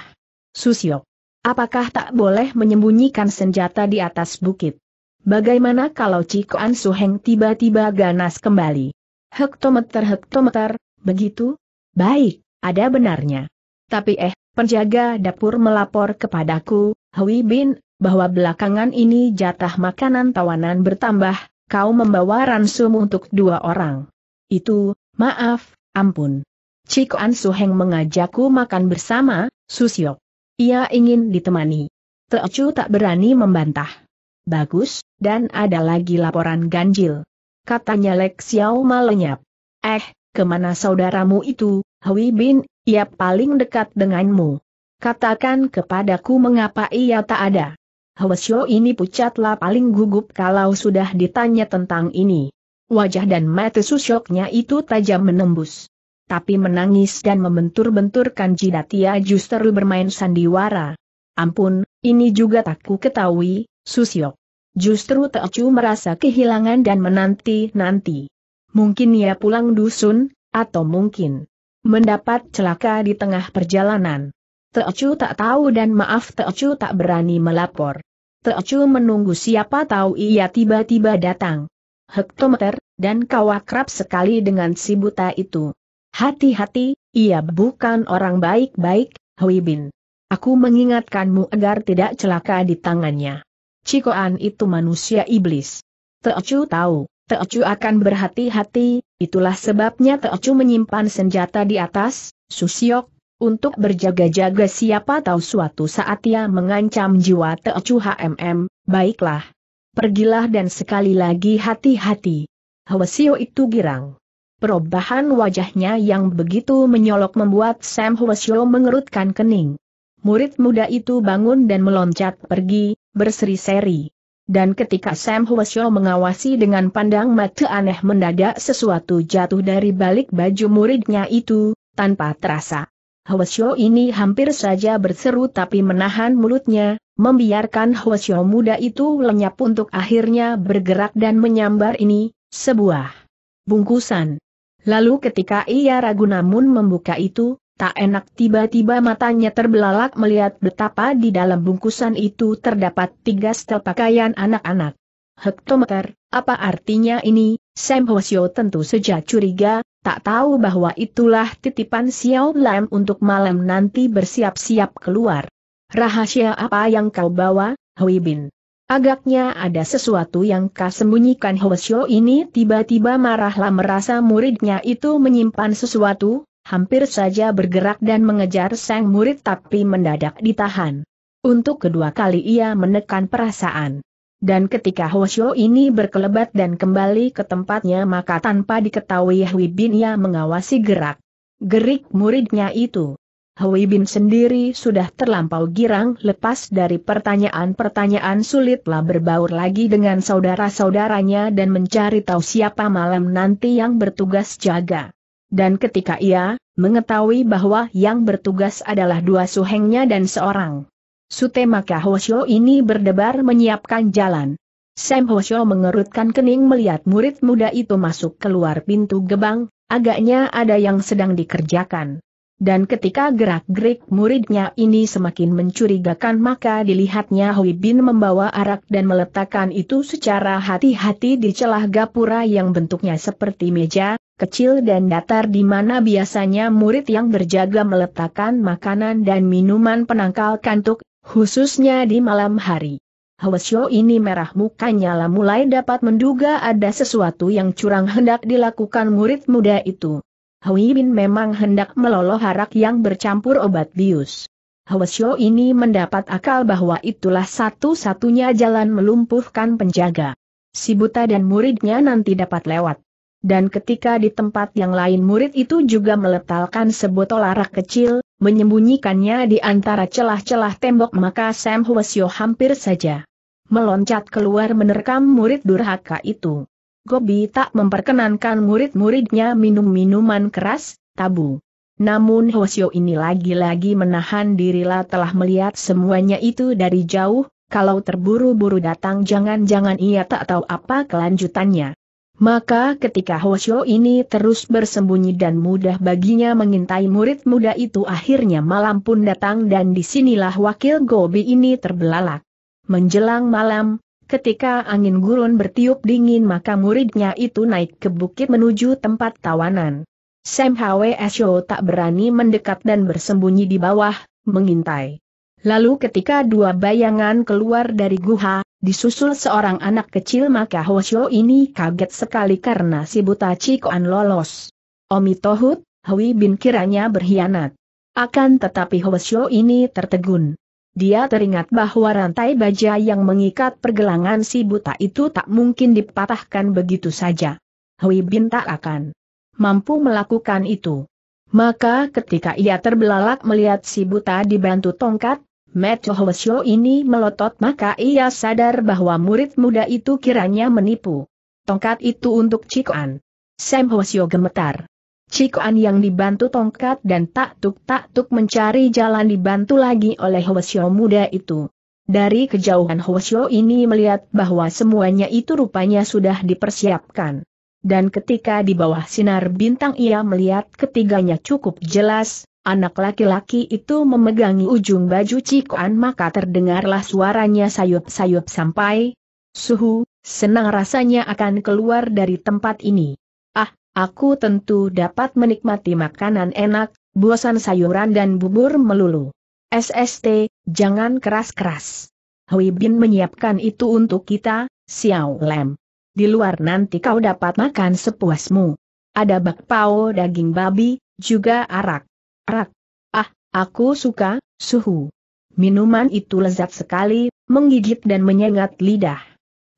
Susyok. Apakah tak boleh menyembunyikan senjata di atas bukit? Bagaimana kalau An Suheng tiba-tiba ganas kembali? Hektometer-hektometer, begitu? Baik, ada benarnya. Tapi eh, penjaga dapur melapor kepadaku, Hui Bin, bahwa belakangan ini jatah makanan tawanan bertambah, kau membawa ransum untuk dua orang. Itu, maaf, ampun. An Suheng mengajakku makan bersama, Susyok. Ia ingin ditemani. Teocu tak berani membantah. Bagus, dan ada lagi laporan ganjil. Katanya Lek Xiao melenyap. Eh, kemana saudaramu itu, Hui Bin, ia paling dekat denganmu. Katakan kepadaku mengapa ia tak ada. Xiao ini pucatlah paling gugup kalau sudah ditanya tentang ini. Wajah dan mata susyoknya itu tajam menembus. Tapi menangis dan membentur-benturkan jidat ia justru bermain sandiwara. Ampun, ini juga tak ku ketahui, Susyok. Justru Teocu merasa kehilangan dan menanti-nanti. Mungkin ia pulang dusun, atau mungkin mendapat celaka di tengah perjalanan. Teocu tak tahu dan maaf Teocu tak berani melapor. Teocu menunggu siapa tahu ia tiba-tiba datang. Hektometer, dan kau akrab sekali dengan si buta itu. Hati-hati, ia bukan orang baik-baik, Hui Bin. Aku mengingatkanmu agar tidak celaka di tangannya. Cikoan itu manusia iblis. Teocu tahu, Teocu akan berhati-hati, itulah sebabnya Teocu menyimpan senjata di atas, Susiok, untuk berjaga-jaga siapa tahu suatu saat ia mengancam jiwa Teocu HMM, baiklah. Pergilah dan sekali lagi hati-hati. Hwasio itu girang. Perubahan wajahnya yang begitu menyolok membuat Sam Hwasio mengerutkan kening. Murid muda itu bangun dan meloncat pergi, berseri-seri. Dan ketika Sam Hwasyo mengawasi dengan pandang mata aneh mendadak sesuatu jatuh dari balik baju muridnya itu, tanpa terasa. Hwasyo ini hampir saja berseru tapi menahan mulutnya, membiarkan Hwasyo muda itu lenyap untuk akhirnya bergerak dan menyambar ini, sebuah bungkusan. Lalu ketika ia ragu namun membuka itu, Tak enak tiba-tiba matanya terbelalak melihat betapa di dalam bungkusan itu terdapat tiga setel pakaian anak-anak. Hektometer, apa artinya ini? Sam Hosio tentu sejak curiga, tak tahu bahwa itulah titipan Xiao Lam untuk malam nanti bersiap-siap keluar. Rahasia apa yang kau bawa, Hui Bin? Agaknya ada sesuatu yang kau sembunyikan Hosio ini tiba-tiba marahlah merasa muridnya itu menyimpan sesuatu, hampir saja bergerak dan mengejar sang murid tapi mendadak ditahan. Untuk kedua kali ia menekan perasaan. Dan ketika Hoshio ini berkelebat dan kembali ke tempatnya maka tanpa diketahui Hui Bin ia mengawasi gerak. Gerik muridnya itu. Hui Bin sendiri sudah terlampau girang lepas dari pertanyaan-pertanyaan sulitlah berbaur lagi dengan saudara-saudaranya dan mencari tahu siapa malam nanti yang bertugas jaga. Dan ketika ia mengetahui bahwa yang bertugas adalah dua suhengnya dan seorang sute maka Hoshio ini berdebar menyiapkan jalan. Sam Hoshio mengerutkan kening melihat murid muda itu masuk keluar pintu gebang, agaknya ada yang sedang dikerjakan. Dan ketika gerak-gerik muridnya ini semakin mencurigakan maka dilihatnya Hui Bin membawa arak dan meletakkan itu secara hati-hati di celah gapura yang bentuknya seperti meja, kecil dan datar di mana biasanya murid yang berjaga meletakkan makanan dan minuman penangkal kantuk, khususnya di malam hari. Hwasyo ini merah mukanya lah mulai dapat menduga ada sesuatu yang curang hendak dilakukan murid muda itu. Hwi Bin memang hendak meloloh harak yang bercampur obat bius. Hwasyo ini mendapat akal bahwa itulah satu-satunya jalan melumpuhkan penjaga. Si buta dan muridnya nanti dapat lewat dan ketika di tempat yang lain murid itu juga meletalkan sebotol arak kecil, menyembunyikannya di antara celah-celah tembok maka Sam Hwasyo hampir saja meloncat keluar menerkam murid durhaka itu. Gobi tak memperkenankan murid-muridnya minum minuman keras, tabu. Namun Hwasyo ini lagi-lagi menahan dirilah telah melihat semuanya itu dari jauh, kalau terburu-buru datang jangan-jangan ia tak tahu apa kelanjutannya. Maka ketika Hoshio ini terus bersembunyi dan mudah baginya mengintai murid muda itu akhirnya malam pun datang dan disinilah wakil Gobi ini terbelalak. Menjelang malam, ketika angin gurun bertiup dingin maka muridnya itu naik ke bukit menuju tempat tawanan. Sam Hwe tak berani mendekat dan bersembunyi di bawah, mengintai. Lalu ketika dua bayangan keluar dari guha, Disusul seorang anak kecil maka Hosyo ini kaget sekali karena si buta Cikoan lolos. Omi Tohut, Hui Bin kiranya berkhianat. Akan tetapi Hosyo ini tertegun. Dia teringat bahwa rantai baja yang mengikat pergelangan si buta itu tak mungkin dipatahkan begitu saja. Hui Bin tak akan mampu melakukan itu. Maka ketika ia terbelalak melihat si buta dibantu tongkat, Metohosyo ini melotot maka ia sadar bahwa murid muda itu kiranya menipu. Tongkat itu untuk Cikuan. Sam gemetar. Cikuan yang dibantu tongkat dan tak tuk tak tuk mencari jalan dibantu lagi oleh Hosyo muda itu. Dari kejauhan Hosyo ini melihat bahwa semuanya itu rupanya sudah dipersiapkan. Dan ketika di bawah sinar bintang ia melihat ketiganya cukup jelas, Anak laki-laki itu memegangi ujung baju Cikuan maka terdengarlah suaranya sayup-sayup sampai, Suhu, senang rasanya akan keluar dari tempat ini. Ah, aku tentu dapat menikmati makanan enak, bosan sayuran dan bubur melulu. SST, jangan keras-keras. Hui Bin menyiapkan itu untuk kita, Xiao Lem. Di luar nanti kau dapat makan sepuasmu. Ada bakpao daging babi, juga arak. Rak. Ah, aku suka, suhu. Minuman itu lezat sekali, menggigit dan menyengat lidah.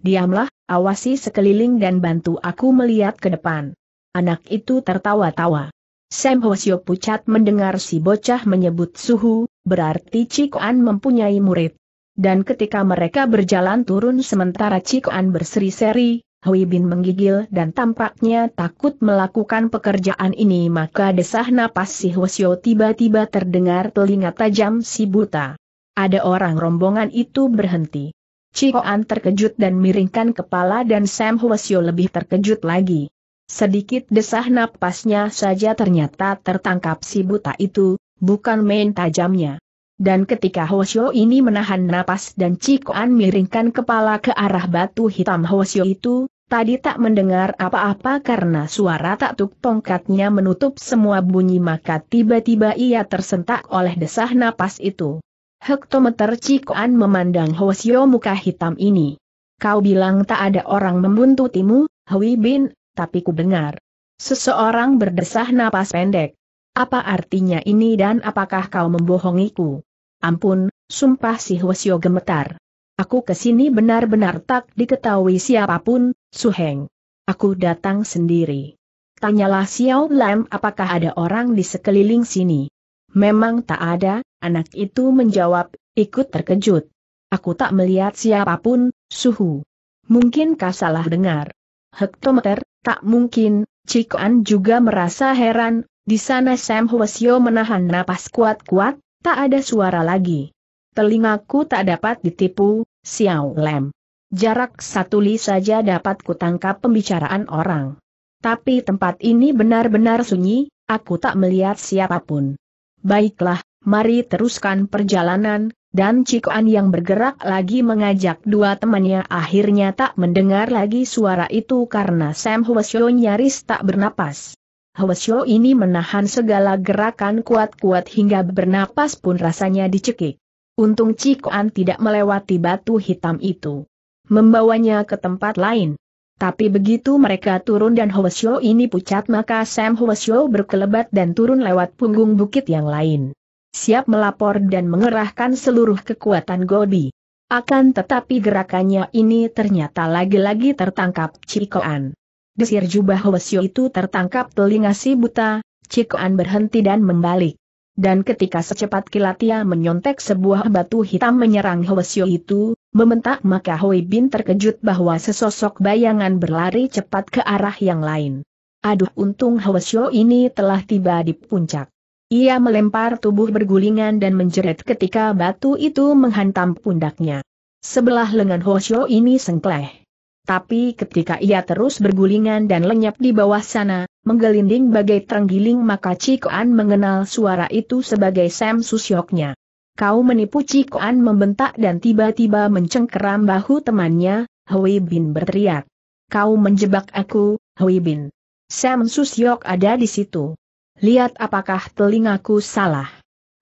Diamlah, awasi sekeliling dan bantu aku melihat ke depan. Anak itu tertawa-tawa. Sam Hosio pucat mendengar si bocah menyebut suhu, berarti Cikuan mempunyai murid. Dan ketika mereka berjalan turun sementara Cikuan berseri-seri, Hui Bin menggigil dan tampaknya takut melakukan pekerjaan ini maka desah napas si Hwasyo tiba-tiba terdengar telinga tajam si buta. Ada orang rombongan itu berhenti. Cikoan terkejut dan miringkan kepala dan Sam Hwasyo lebih terkejut lagi. Sedikit desah napasnya saja ternyata tertangkap si buta itu, bukan main tajamnya. Dan ketika Hwasyo ini menahan napas dan Cikoan miringkan kepala ke arah batu hitam Hwasyo itu, Tadi tak mendengar apa-apa karena suara taktuk tongkatnya menutup semua bunyi maka tiba-tiba ia tersentak oleh desah napas itu. Hektometer Cikoan memandang Hwasyo muka hitam ini. Kau bilang tak ada orang membuntutimu, Hui Bin, tapi ku dengar. Seseorang berdesah napas pendek. Apa artinya ini dan apakah kau membohongiku? Ampun, sumpah si Hwasyo gemetar. Aku kesini benar-benar tak diketahui siapapun, Suheng. Aku datang sendiri. Tanyalah Xiao Lam apakah ada orang di sekeliling sini. Memang tak ada, anak itu menjawab, ikut terkejut. Aku tak melihat siapapun, suhu. Mungkinkah salah dengar? Hektometer, tak mungkin, Cikuan juga merasa heran, di sana Sam Hwasyo menahan napas kuat-kuat, tak ada suara lagi. Telingaku tak dapat ditipu, Xiao Lem. Jarak satu li saja dapat kutangkap pembicaraan orang. Tapi tempat ini benar-benar sunyi, aku tak melihat siapapun. Baiklah, mari teruskan perjalanan, dan Cikoan yang bergerak lagi mengajak dua temannya akhirnya tak mendengar lagi suara itu karena Sam Hwasyo nyaris tak bernapas. Hwasyo ini menahan segala gerakan kuat-kuat hingga bernapas pun rasanya dicekik. Untung Cikoan tidak melewati batu hitam itu. Membawanya ke tempat lain. Tapi begitu mereka turun dan Hwasyo ini pucat maka Sam Hwasyo berkelebat dan turun lewat punggung bukit yang lain. Siap melapor dan mengerahkan seluruh kekuatan Gobi. Akan tetapi gerakannya ini ternyata lagi-lagi tertangkap Cikoan. Desir jubah Hwasyo itu tertangkap telinga si buta, Cikoan berhenti dan membalik dan ketika secepat kilat ia menyontek sebuah batu hitam menyerang Hwasyo itu, mementak maka Hoi Bin terkejut bahwa sesosok bayangan berlari cepat ke arah yang lain. Aduh untung Hwasyo ini telah tiba di puncak. Ia melempar tubuh bergulingan dan menjerit ketika batu itu menghantam pundaknya. Sebelah lengan Hwasyo ini sengkleh tapi ketika ia terus bergulingan dan lenyap di bawah sana, menggelinding bagai terenggiling maka Cikoan mengenal suara itu sebagai Sam Susyoknya. Kau menipu Cikoan membentak dan tiba-tiba mencengkeram bahu temannya, Hui Bin berteriak. Kau menjebak aku, Hui Bin. Sam Susyok ada di situ. Lihat apakah telingaku salah.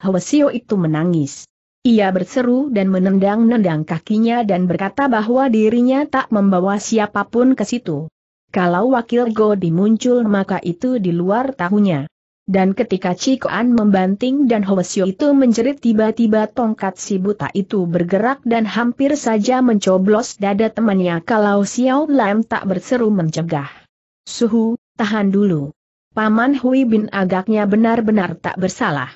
Hwasio itu menangis. Ia berseru dan menendang-nendang kakinya dan berkata bahwa dirinya tak membawa siapapun ke situ. Kalau wakil Godi muncul maka itu di luar tahunya. Dan ketika Cikoan membanting dan Hoesio itu menjerit tiba-tiba tongkat si buta itu bergerak dan hampir saja mencoblos dada temannya kalau Xiao Lam tak berseru mencegah. Suhu, tahan dulu. Paman Hui Bin agaknya benar-benar tak bersalah.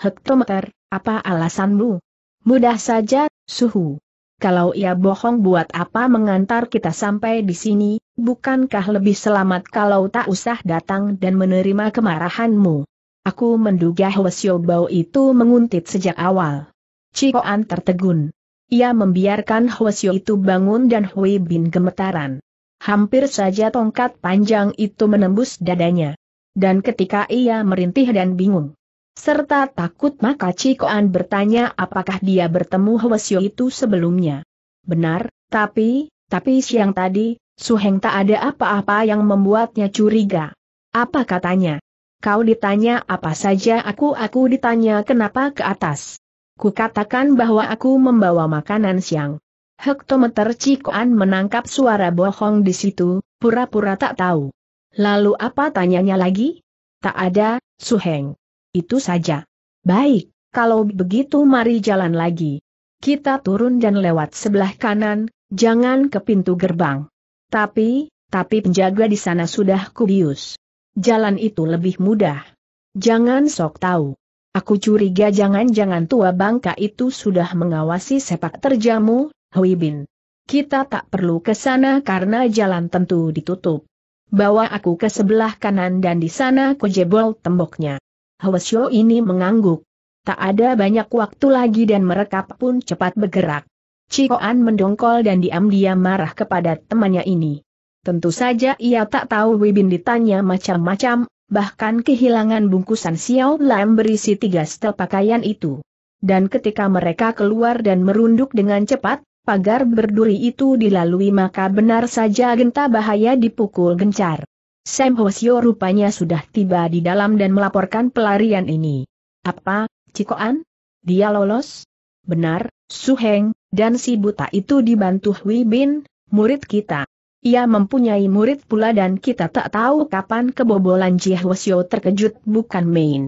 Hektometer, apa alasanmu? Mudah saja, suhu. Kalau ia bohong buat apa mengantar kita sampai di sini, bukankah lebih selamat kalau tak usah datang dan menerima kemarahanmu? Aku menduga Hwasyo Bao itu menguntit sejak awal. Cikoan tertegun. Ia membiarkan Hwasyo itu bangun dan Hui Bin gemetaran. Hampir saja tongkat panjang itu menembus dadanya. Dan ketika ia merintih dan bingung, serta takut maka Cikoan bertanya apakah dia bertemu Hwasyo itu sebelumnya. Benar, tapi, tapi siang tadi, Suheng tak ada apa-apa yang membuatnya curiga. Apa katanya? Kau ditanya apa saja aku-aku ditanya kenapa ke atas. Ku katakan bahwa aku membawa makanan siang. Hektometer Cikoan menangkap suara bohong di situ, pura-pura tak tahu. Lalu apa tanyanya lagi? Tak ada, Suheng. Itu saja. Baik, kalau begitu mari jalan lagi. Kita turun dan lewat sebelah kanan, jangan ke pintu gerbang. Tapi, tapi penjaga di sana sudah kubius. Jalan itu lebih mudah. Jangan sok tahu. Aku curiga jangan-jangan tua bangka itu sudah mengawasi sepak terjamu, Hui Bin. Kita tak perlu ke sana karena jalan tentu ditutup. Bawa aku ke sebelah kanan dan di sana kujebol temboknya. Hwasyo ini mengangguk. Tak ada banyak waktu lagi dan mereka pun cepat bergerak. Cikoan mendongkol dan diam-diam marah kepada temannya ini. Tentu saja ia tak tahu Wibin ditanya macam-macam, bahkan kehilangan bungkusan Xiao Lam berisi tiga setel pakaian itu. Dan ketika mereka keluar dan merunduk dengan cepat, pagar berduri itu dilalui maka benar saja genta bahaya dipukul gencar. Sam Hosio rupanya sudah tiba di dalam dan melaporkan pelarian ini. Apa, Cikoan? Dia lolos? Benar, Suheng, dan si buta itu dibantu Hui Bin, murid kita. Ia mempunyai murid pula dan kita tak tahu kapan kebobolan Ji Hosio terkejut bukan main.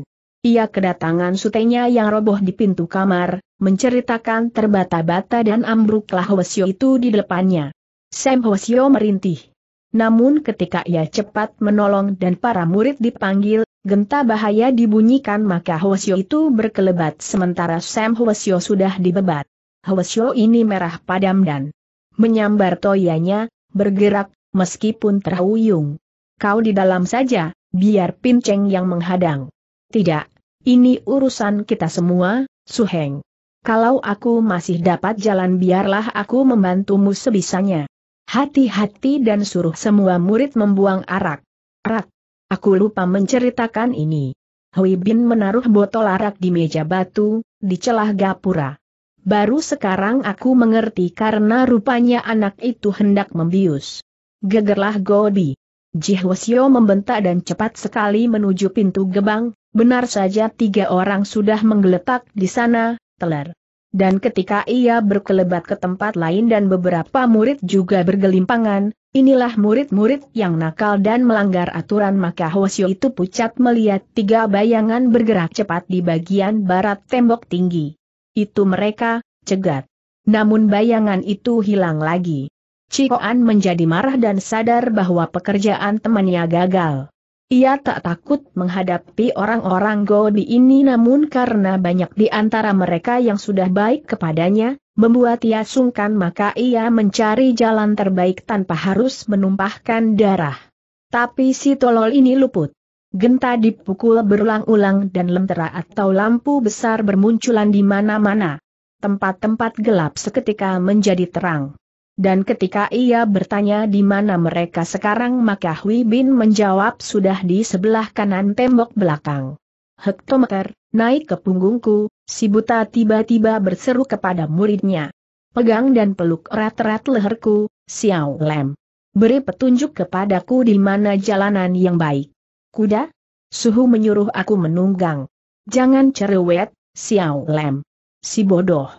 Ia kedatangan sutenya yang roboh di pintu kamar, menceritakan terbata-bata dan ambruklah Hosio itu di depannya. Sam Hosio merintih. Namun ketika ia cepat menolong dan para murid dipanggil, genta bahaya dibunyikan maka Hwasyo itu berkelebat sementara Sam Hwasyo sudah dibebat. Hwasyo ini merah padam dan menyambar toyanya, bergerak, meskipun terhuyung. Kau di dalam saja, biar pinceng yang menghadang. Tidak, ini urusan kita semua, Suheng. Kalau aku masih dapat jalan biarlah aku membantumu sebisanya. Hati-hati dan suruh semua murid membuang arak. Arak. Aku lupa menceritakan ini. Hui Bin menaruh botol arak di meja batu, di celah gapura. Baru sekarang aku mengerti karena rupanya anak itu hendak membius. Gegerlah Gobi. Jihwasyo membentak dan cepat sekali menuju pintu gebang, benar saja tiga orang sudah menggeletak di sana, teler. Dan ketika ia berkelebat ke tempat lain dan beberapa murid juga bergelimpangan, inilah murid-murid yang nakal dan melanggar aturan maka Hosyo itu pucat melihat tiga bayangan bergerak cepat di bagian barat tembok tinggi. Itu mereka, cegat. Namun bayangan itu hilang lagi. Cikoan menjadi marah dan sadar bahwa pekerjaan temannya gagal. Ia tak takut menghadapi orang-orang Godi ini namun karena banyak di antara mereka yang sudah baik kepadanya, membuat ia sungkan maka ia mencari jalan terbaik tanpa harus menumpahkan darah. Tapi si tolol ini luput. Genta dipukul berulang-ulang dan lentera atau lampu besar bermunculan di mana-mana. Tempat-tempat gelap seketika menjadi terang dan ketika ia bertanya di mana mereka sekarang maka Hui Bin menjawab sudah di sebelah kanan tembok belakang. Hektometer, naik ke punggungku, si buta tiba-tiba berseru kepada muridnya. Pegang dan peluk erat-erat leherku, Xiao Lem. Beri petunjuk kepadaku di mana jalanan yang baik. Kuda? Suhu menyuruh aku menunggang. Jangan cerewet, Xiao Lem. Si bodoh.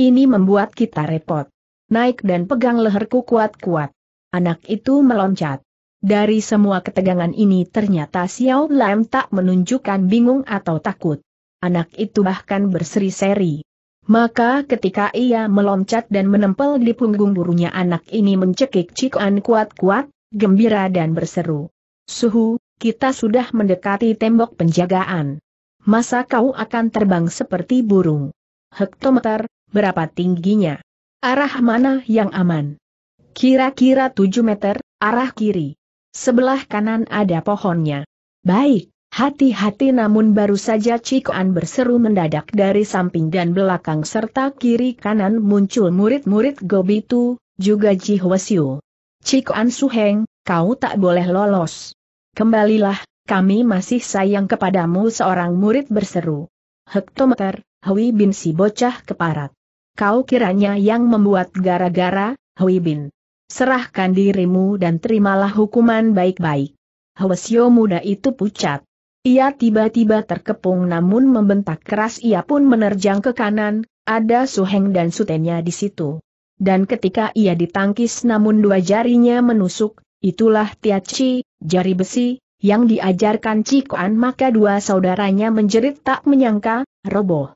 Ini membuat kita repot naik dan pegang leherku kuat-kuat. Anak itu meloncat. Dari semua ketegangan ini ternyata Xiao Lam tak menunjukkan bingung atau takut. Anak itu bahkan berseri-seri. Maka ketika ia meloncat dan menempel di punggung burunya anak ini mencekik Cikuan kuat-kuat, gembira dan berseru. Suhu, kita sudah mendekati tembok penjagaan. Masa kau akan terbang seperti burung? Hektometer, berapa tingginya? Arah mana yang aman? Kira-kira 7 meter, arah kiri. Sebelah kanan ada pohonnya. Baik, hati-hati namun baru saja Cikoan berseru mendadak dari samping dan belakang serta kiri kanan muncul murid-murid Gobitu, juga Ji Hwasyu. Cikoan Suheng, kau tak boleh lolos. Kembalilah, kami masih sayang kepadamu seorang murid berseru. Hektometer, Hui bin si bocah keparat. Kau kiranya yang membuat gara-gara, Hui Bin. Serahkan dirimu dan terimalah hukuman baik-baik. Hwasyo muda itu pucat. Ia tiba-tiba terkepung namun membentak keras ia pun menerjang ke kanan, ada Suheng dan Sutennya di situ. Dan ketika ia ditangkis namun dua jarinya menusuk, itulah Tiaci, jari besi, yang diajarkan Cikuan maka dua saudaranya menjerit tak menyangka, roboh.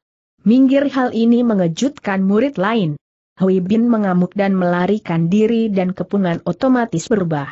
Minggir hal ini mengejutkan murid lain. Hui Bin mengamuk dan melarikan diri dan kepungan otomatis berubah.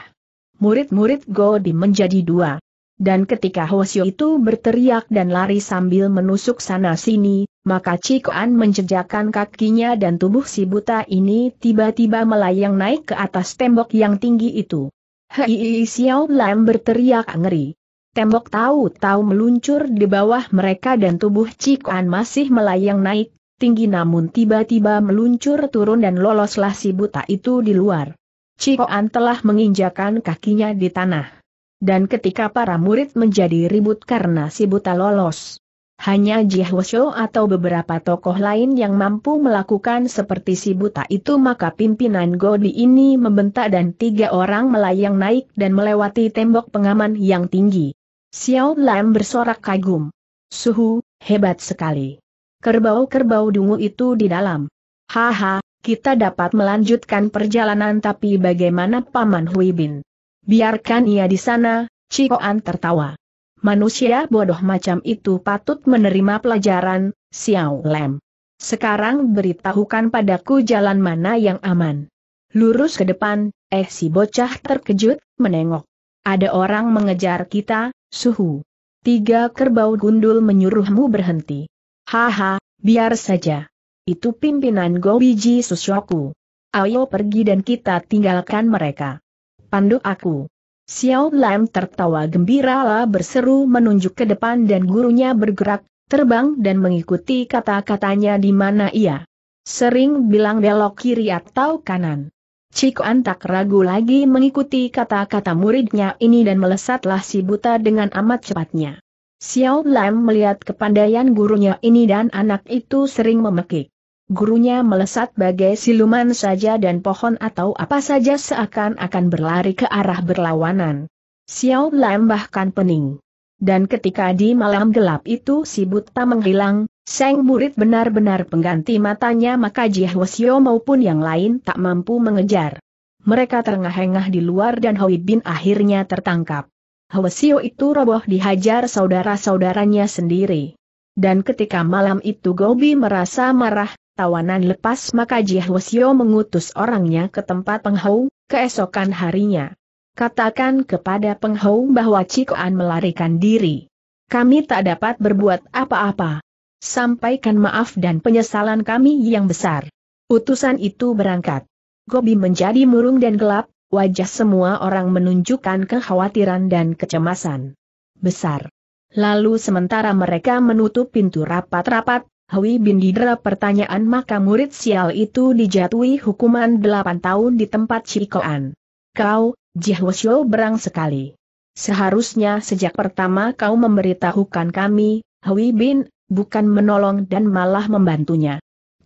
Murid-murid di menjadi dua. Dan ketika Hosio itu berteriak dan lari sambil menusuk sana-sini, maka Cikoan menjejakkan kakinya dan tubuh si buta ini tiba-tiba melayang naik ke atas tembok yang tinggi itu. Hei Xiao Lam berteriak ngeri. Tembok tahu-tahu meluncur di bawah mereka dan tubuh Cikuan masih melayang naik, tinggi namun tiba-tiba meluncur turun dan loloslah si buta itu di luar. Cikuan telah menginjakan kakinya di tanah. Dan ketika para murid menjadi ribut karena si buta lolos, hanya Jihwasyo atau beberapa tokoh lain yang mampu melakukan seperti si buta itu maka pimpinan Godi ini membentak dan tiga orang melayang naik dan melewati tembok pengaman yang tinggi. Xiao Lam bersorak kagum. Suhu, hebat sekali. Kerbau-kerbau dungu itu di dalam. Haha, kita dapat melanjutkan perjalanan tapi bagaimana Paman Hui Bin? Biarkan ia di sana, Cikoan tertawa. Manusia bodoh macam itu patut menerima pelajaran, Xiao Lam. Sekarang beritahukan padaku jalan mana yang aman. Lurus ke depan, eh si bocah terkejut, menengok. Ada orang mengejar kita, suhu. Tiga kerbau gundul menyuruhmu berhenti. Haha, biar saja. Itu pimpinan Gobiji Susyoku. Ayo pergi dan kita tinggalkan mereka. Pandu aku. Xiao Lam tertawa gembira lah berseru menunjuk ke depan dan gurunya bergerak, terbang dan mengikuti kata-katanya di mana ia sering bilang belok kiri atau kanan. Cik An tak ragu lagi mengikuti kata-kata muridnya ini dan melesatlah si buta dengan amat cepatnya. Xiao Lam melihat kepandaian gurunya ini dan anak itu sering memekik. Gurunya melesat bagai siluman saja dan pohon atau apa saja seakan-akan berlari ke arah berlawanan. Xiao Lam bahkan pening. Dan ketika di malam gelap itu si buta menghilang, Seng murid benar-benar pengganti matanya maka Jiahwasyo maupun yang lain tak mampu mengejar. Mereka terengah-engah di luar dan Hoi Bin akhirnya tertangkap. Hwasyo itu roboh dihajar saudara-saudaranya sendiri. Dan ketika malam itu Gobi merasa marah, tawanan lepas maka Jiahwasyo mengutus orangnya ke tempat Penghau. keesokan harinya. Katakan kepada Penghau bahwa Cikoan melarikan diri. Kami tak dapat berbuat apa-apa sampaikan maaf dan penyesalan kami yang besar. Utusan itu berangkat. Gobi menjadi murung dan gelap, wajah semua orang menunjukkan kekhawatiran dan kecemasan. Besar. Lalu sementara mereka menutup pintu rapat-rapat, Hui bin didera pertanyaan maka murid sial itu dijatuhi hukuman 8 tahun di tempat Cikoan. Kau, Jihwasyo berang sekali. Seharusnya sejak pertama kau memberitahukan kami, Hui bin, bukan menolong dan malah membantunya.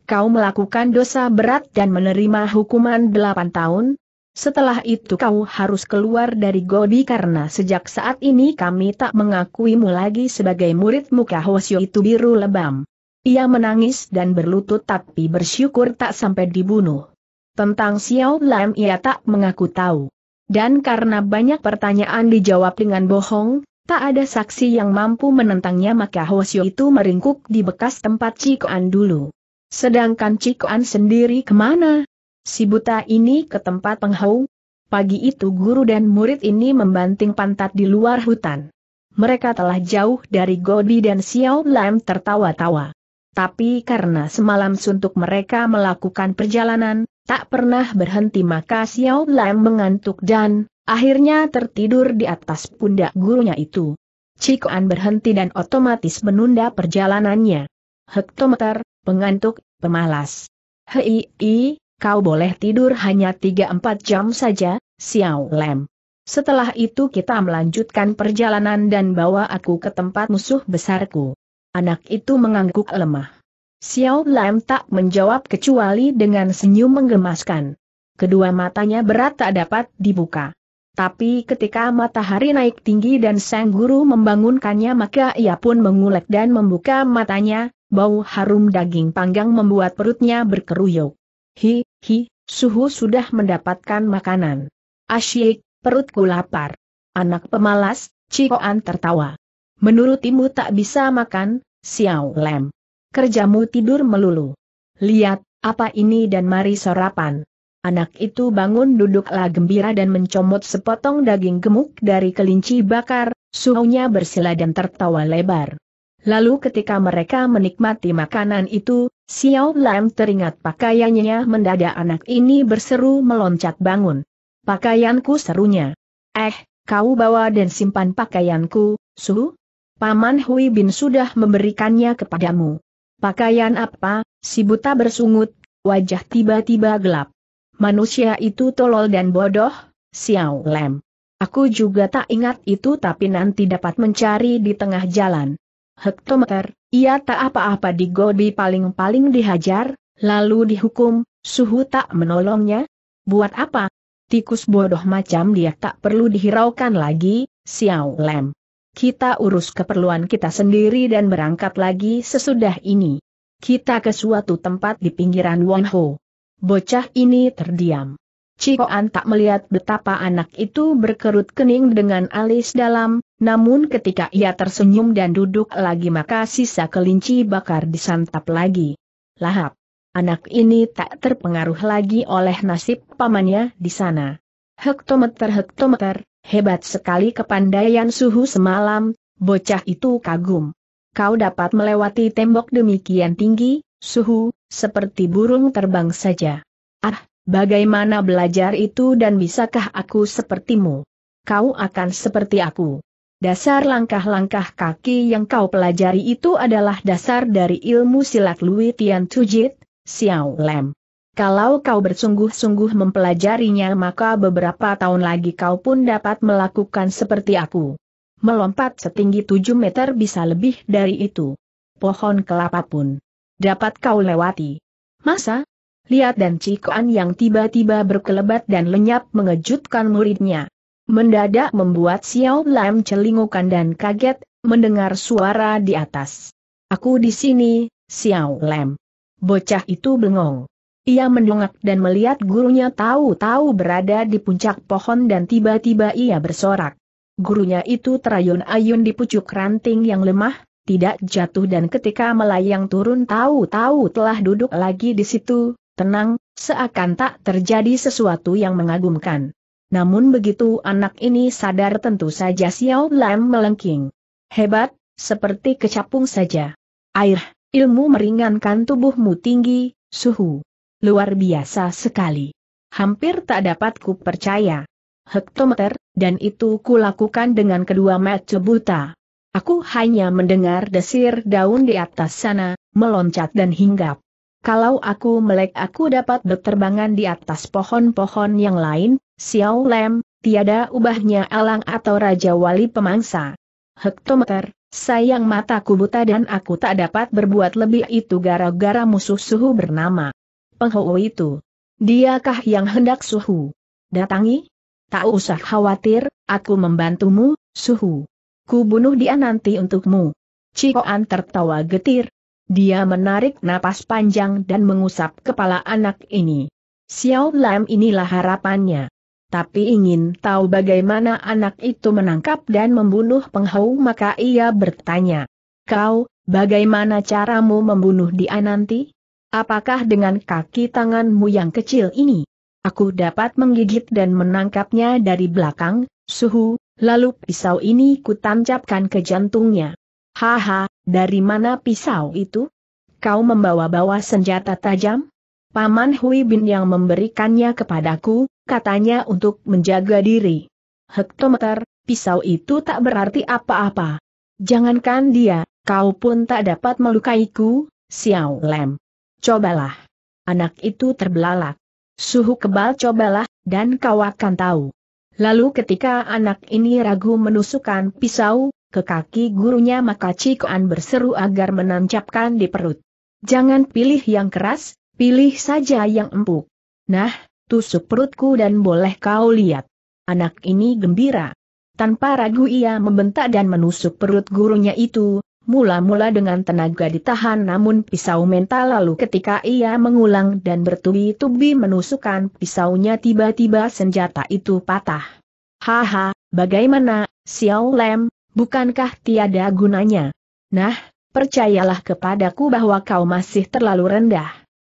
Kau melakukan dosa berat dan menerima hukuman delapan tahun, setelah itu kau harus keluar dari gobi karena sejak saat ini kami tak mengakuimu lagi sebagai murid muka Hosyo itu biru lebam. Ia menangis dan berlutut tapi bersyukur tak sampai dibunuh. Tentang Xiao Lam ia tak mengaku tahu. Dan karena banyak pertanyaan dijawab dengan bohong, Tak ada saksi yang mampu menentangnya maka Hosyo itu meringkuk di bekas tempat Cikoan dulu. Sedangkan Cikoan sendiri kemana? Si buta ini ke tempat penghau. Pagi itu guru dan murid ini membanting pantat di luar hutan. Mereka telah jauh dari Godi dan Xiao Lam tertawa-tawa. Tapi karena semalam suntuk mereka melakukan perjalanan, tak pernah berhenti maka Xiao Lam mengantuk dan Akhirnya tertidur di atas pundak gurunya itu. Cikoan berhenti dan otomatis menunda perjalanannya. Hektometer, pengantuk, pemalas. Hei, i, kau boleh tidur hanya 3-4 jam saja, Xiao Lem. Setelah itu kita melanjutkan perjalanan dan bawa aku ke tempat musuh besarku. Anak itu mengangguk lemah. Xiao Lam tak menjawab kecuali dengan senyum menggemaskan. Kedua matanya berat tak dapat dibuka. Tapi ketika matahari naik tinggi dan sang guru membangunkannya maka ia pun mengulek dan membuka matanya, bau harum daging panggang membuat perutnya berkeruyuk. Hi, hi, suhu sudah mendapatkan makanan. Asyik, perutku lapar. Anak pemalas, Cikoan tertawa. Menurutimu tak bisa makan, Xiao Lem. Kerjamu tidur melulu. Lihat, apa ini dan mari sarapan. Anak itu bangun duduklah gembira dan mencomot sepotong daging gemuk dari kelinci bakar, suhunya bersila dan tertawa lebar. Lalu ketika mereka menikmati makanan itu, Xiao Lam teringat pakaiannya mendadak anak ini berseru meloncat bangun. Pakaianku serunya. Eh, kau bawa dan simpan pakaianku, Su? Paman Hui Bin sudah memberikannya kepadamu. Pakaian apa? Si buta bersungut, wajah tiba-tiba gelap. Manusia itu tolol dan bodoh, Xiao Lem. Aku juga tak ingat itu tapi nanti dapat mencari di tengah jalan. Hektometer, ia tak apa-apa digodi paling-paling dihajar, lalu dihukum, suhu tak menolongnya. Buat apa? Tikus bodoh macam dia tak perlu dihiraukan lagi, Xiao Lem. Kita urus keperluan kita sendiri dan berangkat lagi sesudah ini. Kita ke suatu tempat di pinggiran Wonho. Bocah ini terdiam. Cikoan tak melihat betapa anak itu berkerut kening dengan alis dalam, namun ketika ia tersenyum dan duduk lagi maka sisa kelinci bakar disantap lagi. Lahap. Anak ini tak terpengaruh lagi oleh nasib pamannya di sana. Hektometer-hektometer, hebat sekali kepandaian suhu semalam, bocah itu kagum. Kau dapat melewati tembok demikian tinggi, Suhu, seperti burung terbang saja. Ah, bagaimana belajar itu dan bisakah aku sepertimu? Kau akan seperti aku. Dasar langkah-langkah kaki yang kau pelajari itu adalah dasar dari ilmu silat Lui Tian Tujit, Xiao Lem. Kalau kau bersungguh-sungguh mempelajarinya maka beberapa tahun lagi kau pun dapat melakukan seperti aku. Melompat setinggi 7 meter bisa lebih dari itu. Pohon kelapa pun dapat kau lewati. Masa? Lihat dan Cikoan yang tiba-tiba berkelebat dan lenyap mengejutkan muridnya. Mendadak membuat Xiao Lam celingukan dan kaget, mendengar suara di atas. Aku di sini, Xiao Lam. Bocah itu bengong. Ia mendongak dan melihat gurunya tahu-tahu berada di puncak pohon dan tiba-tiba ia bersorak. Gurunya itu terayun-ayun di pucuk ranting yang lemah, tidak jatuh dan ketika melayang turun tahu-tahu telah duduk lagi di situ, tenang, seakan tak terjadi sesuatu yang mengagumkan. Namun begitu anak ini sadar tentu saja Xiao Lam melengking. Hebat, seperti kecapung saja. Air, ilmu meringankan tubuhmu tinggi, suhu. Luar biasa sekali. Hampir tak dapat ku percaya. Hektometer, dan itu kulakukan dengan kedua mata buta. Aku hanya mendengar desir daun di atas sana, meloncat dan hinggap. Kalau aku melek aku dapat berterbangan di atas pohon-pohon yang lain, Xiao Lem, tiada ubahnya alang atau Raja Wali Pemangsa. Hektometer, sayang mataku buta dan aku tak dapat berbuat lebih itu gara-gara musuh suhu bernama. Penghou itu. Diakah yang hendak suhu? Datangi? Tak usah khawatir, aku membantumu, suhu. Ku bunuh dia nanti untukmu. Cikoan tertawa getir. Dia menarik napas panjang dan mengusap kepala anak ini. Xiao Lam inilah harapannya. Tapi ingin tahu bagaimana anak itu menangkap dan membunuh penghau maka ia bertanya. Kau, bagaimana caramu membunuh dia nanti? Apakah dengan kaki tanganmu yang kecil ini? Aku dapat menggigit dan menangkapnya dari belakang, suhu, Lalu pisau ini kutancapkan ke jantungnya. Haha, dari mana pisau itu? Kau membawa-bawa senjata tajam? Paman Hui Bin yang memberikannya kepadaku, katanya untuk menjaga diri. Hektometer, pisau itu tak berarti apa-apa. Jangankan dia, kau pun tak dapat melukaiku, Xiao Lem. Cobalah. Anak itu terbelalak. Suhu kebal cobalah, dan kau akan tahu. Lalu ketika anak ini ragu menusukkan pisau, ke kaki gurunya maka Cikoan berseru agar menancapkan di perut. Jangan pilih yang keras, pilih saja yang empuk. Nah, tusuk perutku dan boleh kau lihat. Anak ini gembira. Tanpa ragu ia membentak dan menusuk perut gurunya itu, mula-mula dengan tenaga ditahan namun pisau mental lalu ketika ia mengulang dan bertubi-tubi menusukkan pisaunya tiba-tiba senjata itu patah. Haha, bagaimana, Xiao Lem, bukankah tiada gunanya? Nah, percayalah kepadaku bahwa kau masih terlalu rendah.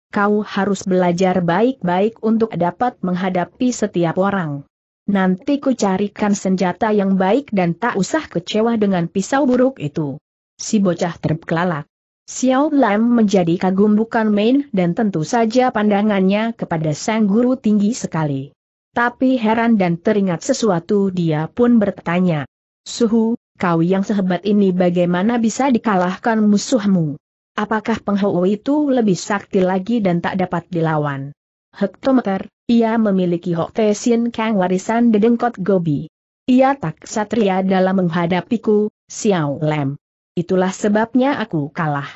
Kau harus belajar baik-baik untuk dapat menghadapi setiap orang. Nanti ku carikan senjata yang baik dan tak usah kecewa dengan pisau buruk itu si bocah terbelalak. Xiao Lam menjadi kagum bukan main dan tentu saja pandangannya kepada sang guru tinggi sekali. Tapi heran dan teringat sesuatu dia pun bertanya. Suhu, kau yang sehebat ini bagaimana bisa dikalahkan musuhmu? Apakah penghawa itu lebih sakti lagi dan tak dapat dilawan? Hektometer, ia memiliki Hokte Sin Kang warisan dedengkot Gobi. Ia tak satria dalam menghadapiku, Xiao Lam. Itulah sebabnya aku kalah.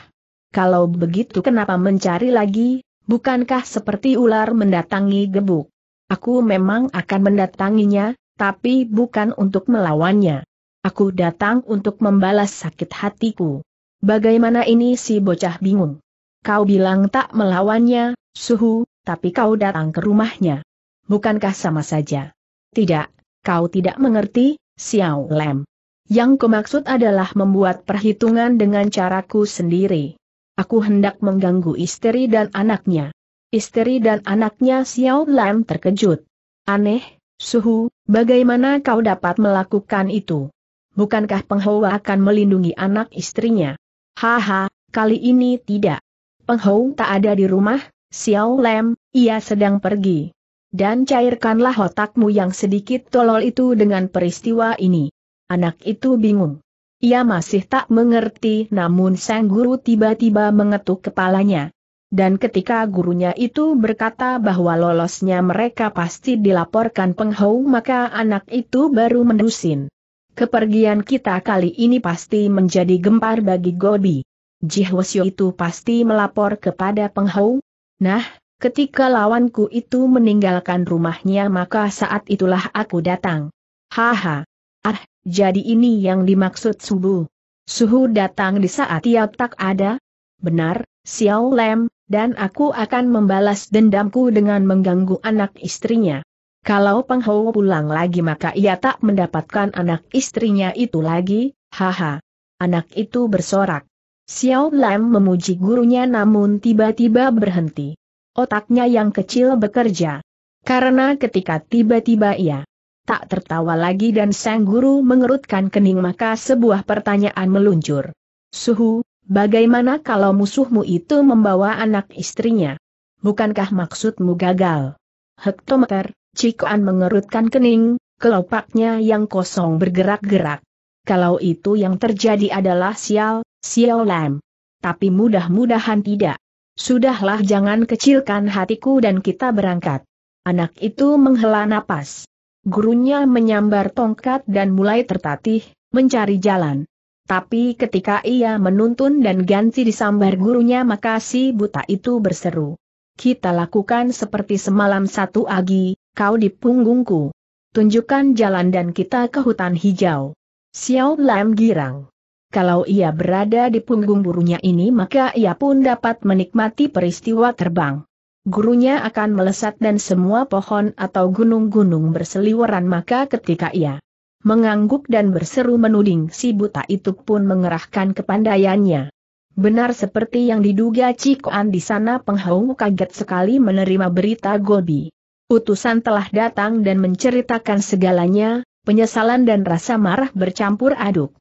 Kalau begitu kenapa mencari lagi, bukankah seperti ular mendatangi gebuk? Aku memang akan mendatanginya, tapi bukan untuk melawannya. Aku datang untuk membalas sakit hatiku. Bagaimana ini si bocah bingung? Kau bilang tak melawannya, suhu, tapi kau datang ke rumahnya. Bukankah sama saja? Tidak, kau tidak mengerti, Xiao Lem. Yang kumaksud adalah membuat perhitungan dengan caraku sendiri. Aku hendak mengganggu istri dan anaknya. Istri dan anaknya Xiao Lam terkejut. Aneh, Suhu, bagaimana kau dapat melakukan itu? Bukankah Penghou akan melindungi anak istrinya? Haha, kali ini tidak. Penghou tak ada di rumah, Xiao Lam, ia sedang pergi. Dan cairkanlah otakmu yang sedikit tolol itu dengan peristiwa ini. Anak itu bingung. Ia masih tak mengerti namun sang guru tiba-tiba mengetuk kepalanya. Dan ketika gurunya itu berkata bahwa lolosnya mereka pasti dilaporkan penghau maka anak itu baru mendusin. Kepergian kita kali ini pasti menjadi gempar bagi Gobi. Jihwasyo itu pasti melapor kepada penghau. Nah, ketika lawanku itu meninggalkan rumahnya maka saat itulah aku datang. Haha. Ah, jadi ini yang dimaksud subuh. Suhu datang di saat ia tak ada? Benar, Xiao Lem, dan aku akan membalas dendamku dengan mengganggu anak istrinya. Kalau Peng pulang lagi maka ia tak mendapatkan anak istrinya itu lagi, haha. Anak itu bersorak. Xiao Lam memuji gurunya namun tiba-tiba berhenti. Otaknya yang kecil bekerja. Karena ketika tiba-tiba ia tak tertawa lagi dan sang guru mengerutkan kening maka sebuah pertanyaan meluncur. Suhu, bagaimana kalau musuhmu itu membawa anak istrinya? Bukankah maksudmu gagal? Hektometer, Cikoan mengerutkan kening, kelopaknya yang kosong bergerak-gerak. Kalau itu yang terjadi adalah sial, sial lem. Tapi mudah-mudahan tidak. Sudahlah jangan kecilkan hatiku dan kita berangkat. Anak itu menghela napas gurunya menyambar tongkat dan mulai tertatih, mencari jalan. Tapi ketika ia menuntun dan ganti disambar gurunya maka si buta itu berseru. Kita lakukan seperti semalam satu agi, kau di punggungku. Tunjukkan jalan dan kita ke hutan hijau. Xiao Lam girang. Kalau ia berada di punggung burunya ini maka ia pun dapat menikmati peristiwa terbang gurunya akan melesat dan semua pohon atau gunung-gunung berseliweran maka ketika ia mengangguk dan berseru menuding si buta itu pun mengerahkan kepandaiannya. Benar seperti yang diduga Cikoan di sana penghau kaget sekali menerima berita Gobi. Utusan telah datang dan menceritakan segalanya, penyesalan dan rasa marah bercampur aduk.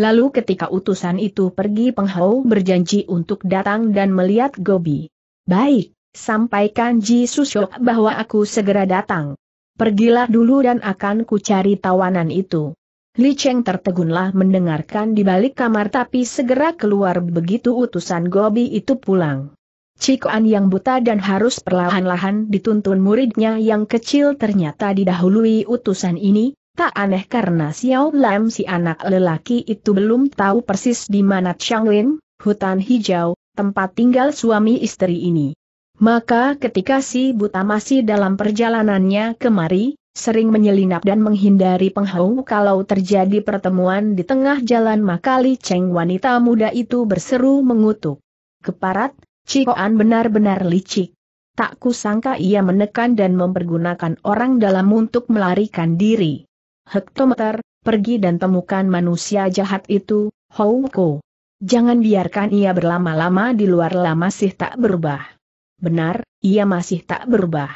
Lalu ketika utusan itu pergi penghau berjanji untuk datang dan melihat Gobi. Baik, sampaikan Ji Susyok bahwa aku segera datang. Pergilah dulu dan akan kucari tawanan itu. Li Cheng tertegunlah mendengarkan di balik kamar tapi segera keluar begitu utusan Gobi itu pulang. Cikuan yang buta dan harus perlahan-lahan dituntun muridnya yang kecil ternyata didahului utusan ini, tak aneh karena Xiao Lam si anak lelaki itu belum tahu persis di mana Chang Changlin, hutan hijau, tempat tinggal suami istri ini. Maka ketika si buta masih dalam perjalanannya kemari, sering menyelinap dan menghindari penghau kalau terjadi pertemuan di tengah jalan maka Li Cheng wanita muda itu berseru mengutuk. Keparat, Cikoan benar-benar licik. Tak kusangka ia menekan dan mempergunakan orang dalam untuk melarikan diri. Hektometer, pergi dan temukan manusia jahat itu, Houko. Jangan biarkan ia berlama-lama di luar lama sih tak berubah. Benar, ia masih tak berubah.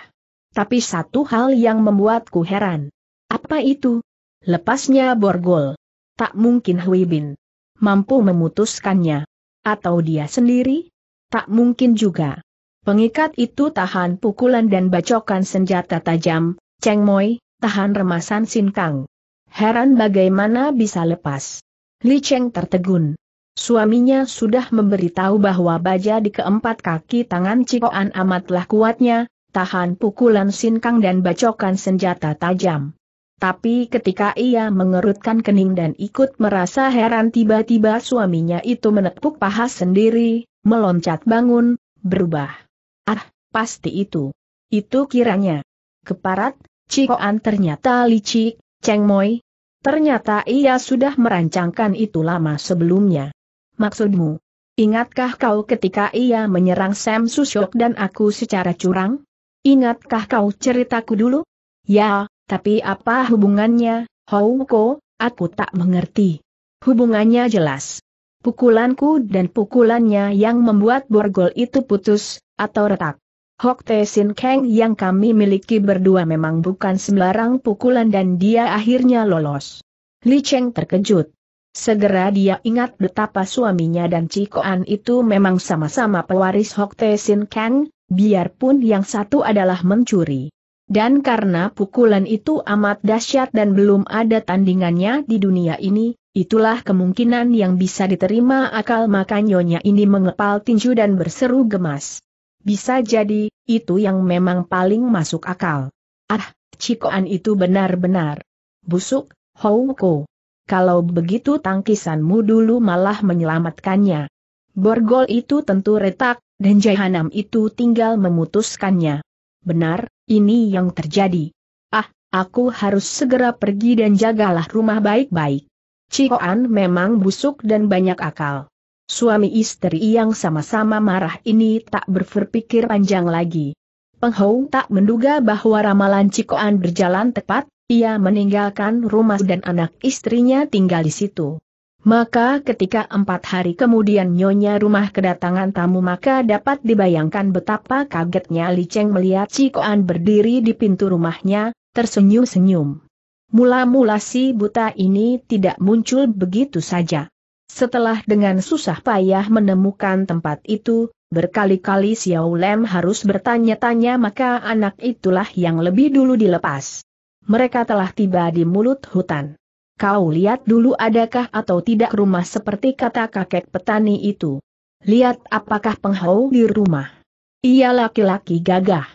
Tapi satu hal yang membuatku heran. Apa itu? Lepasnya borgol. Tak mungkin Hui mampu memutuskannya. Atau dia sendiri? Tak mungkin juga. Pengikat itu tahan pukulan dan bacokan senjata tajam, Cheng Moi, tahan remasan Sin Kang. Heran bagaimana bisa lepas. Li Cheng tertegun. Suaminya sudah memberitahu bahwa baja di keempat kaki tangan Cikoan amatlah kuatnya, tahan pukulan sinkang dan bacokan senjata tajam. Tapi ketika ia mengerutkan kening dan ikut merasa heran tiba-tiba suaminya itu menepuk paha sendiri, meloncat bangun, berubah. Ah, pasti itu. Itu kiranya. Keparat, Cikoan ternyata licik, cengmoy. Ternyata ia sudah merancangkan itu lama sebelumnya. Maksudmu? Ingatkah kau ketika ia menyerang Sam Susyok dan aku secara curang? Ingatkah kau ceritaku dulu? Ya, tapi apa hubungannya, Houko, aku tak mengerti. Hubungannya jelas. Pukulanku dan pukulannya yang membuat borgol itu putus, atau retak. Hok Te Sin Kang yang kami miliki berdua memang bukan sembarang pukulan dan dia akhirnya lolos. Li Cheng terkejut. Segera dia ingat betapa suaminya dan Cikoan itu memang sama-sama pewaris Hok Te Sin Kang, biarpun yang satu adalah mencuri. Dan karena pukulan itu amat dahsyat dan belum ada tandingannya di dunia ini, itulah kemungkinan yang bisa diterima akal maka nyonya ini mengepal tinju dan berseru gemas. Bisa jadi, itu yang memang paling masuk akal. Ah, Cikoan itu benar-benar busuk, Houko kalau begitu tangkisanmu dulu malah menyelamatkannya. Borgol itu tentu retak, dan Jahanam itu tinggal memutuskannya. Benar, ini yang terjadi. Ah, aku harus segera pergi dan jagalah rumah baik-baik. Cikoan memang busuk dan banyak akal. Suami istri yang sama-sama marah ini tak berpikir panjang lagi. Penghong tak menduga bahwa ramalan Cikoan berjalan tepat, ia meninggalkan rumah dan anak istrinya tinggal di situ. Maka ketika empat hari kemudian nyonya rumah kedatangan tamu maka dapat dibayangkan betapa kagetnya Li Cheng melihat Cikoan berdiri di pintu rumahnya, tersenyum-senyum. Mula-mula si buta ini tidak muncul begitu saja. Setelah dengan susah payah menemukan tempat itu, berkali-kali Xiao Lem harus bertanya-tanya maka anak itulah yang lebih dulu dilepas mereka telah tiba di mulut hutan. Kau lihat dulu adakah atau tidak rumah seperti kata kakek petani itu. Lihat apakah penghau di rumah. Ia laki-laki gagah.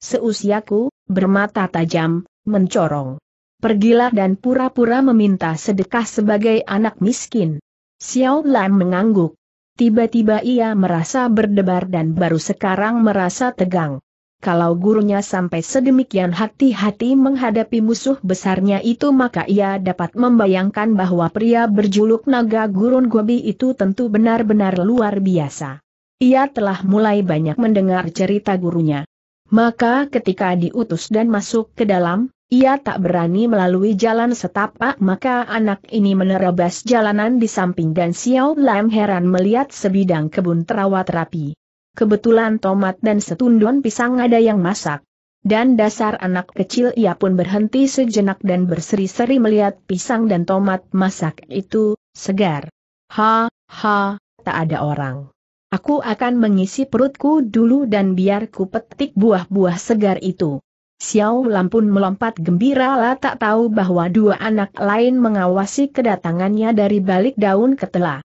Seusiaku, bermata tajam, mencorong. Pergilah dan pura-pura meminta sedekah sebagai anak miskin. Xiao Lan mengangguk. Tiba-tiba ia merasa berdebar dan baru sekarang merasa tegang kalau gurunya sampai sedemikian hati-hati menghadapi musuh besarnya itu maka ia dapat membayangkan bahwa pria berjuluk naga gurun gobi itu tentu benar-benar luar biasa. Ia telah mulai banyak mendengar cerita gurunya. Maka ketika diutus dan masuk ke dalam, ia tak berani melalui jalan setapak maka anak ini menerobos jalanan di samping dan Xiao Lam heran melihat sebidang kebun terawat rapi. Kebetulan tomat dan setundon pisang ada yang masak. Dan dasar anak kecil ia pun berhenti sejenak dan berseri-seri melihat pisang dan tomat masak itu, segar. Ha, ha, tak ada orang. Aku akan mengisi perutku dulu dan biar ku petik buah-buah segar itu. Xiao Lam pun melompat gembira lah tak tahu bahwa dua anak lain mengawasi kedatangannya dari balik daun ketela.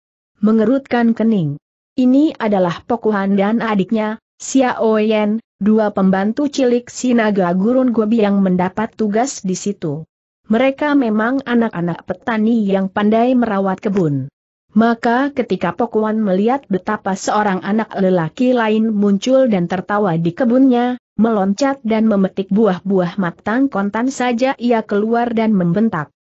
Mengerutkan kening. Ini adalah Pokuhan dan adiknya, Xiao Yan, dua pembantu cilik Sinaga Gurun Gobi yang mendapat tugas di situ. Mereka memang anak-anak petani yang pandai merawat kebun. Maka ketika Pokuan melihat betapa seorang anak lelaki lain muncul dan tertawa di kebunnya, meloncat dan memetik buah-buah matang kontan saja ia keluar dan membentak.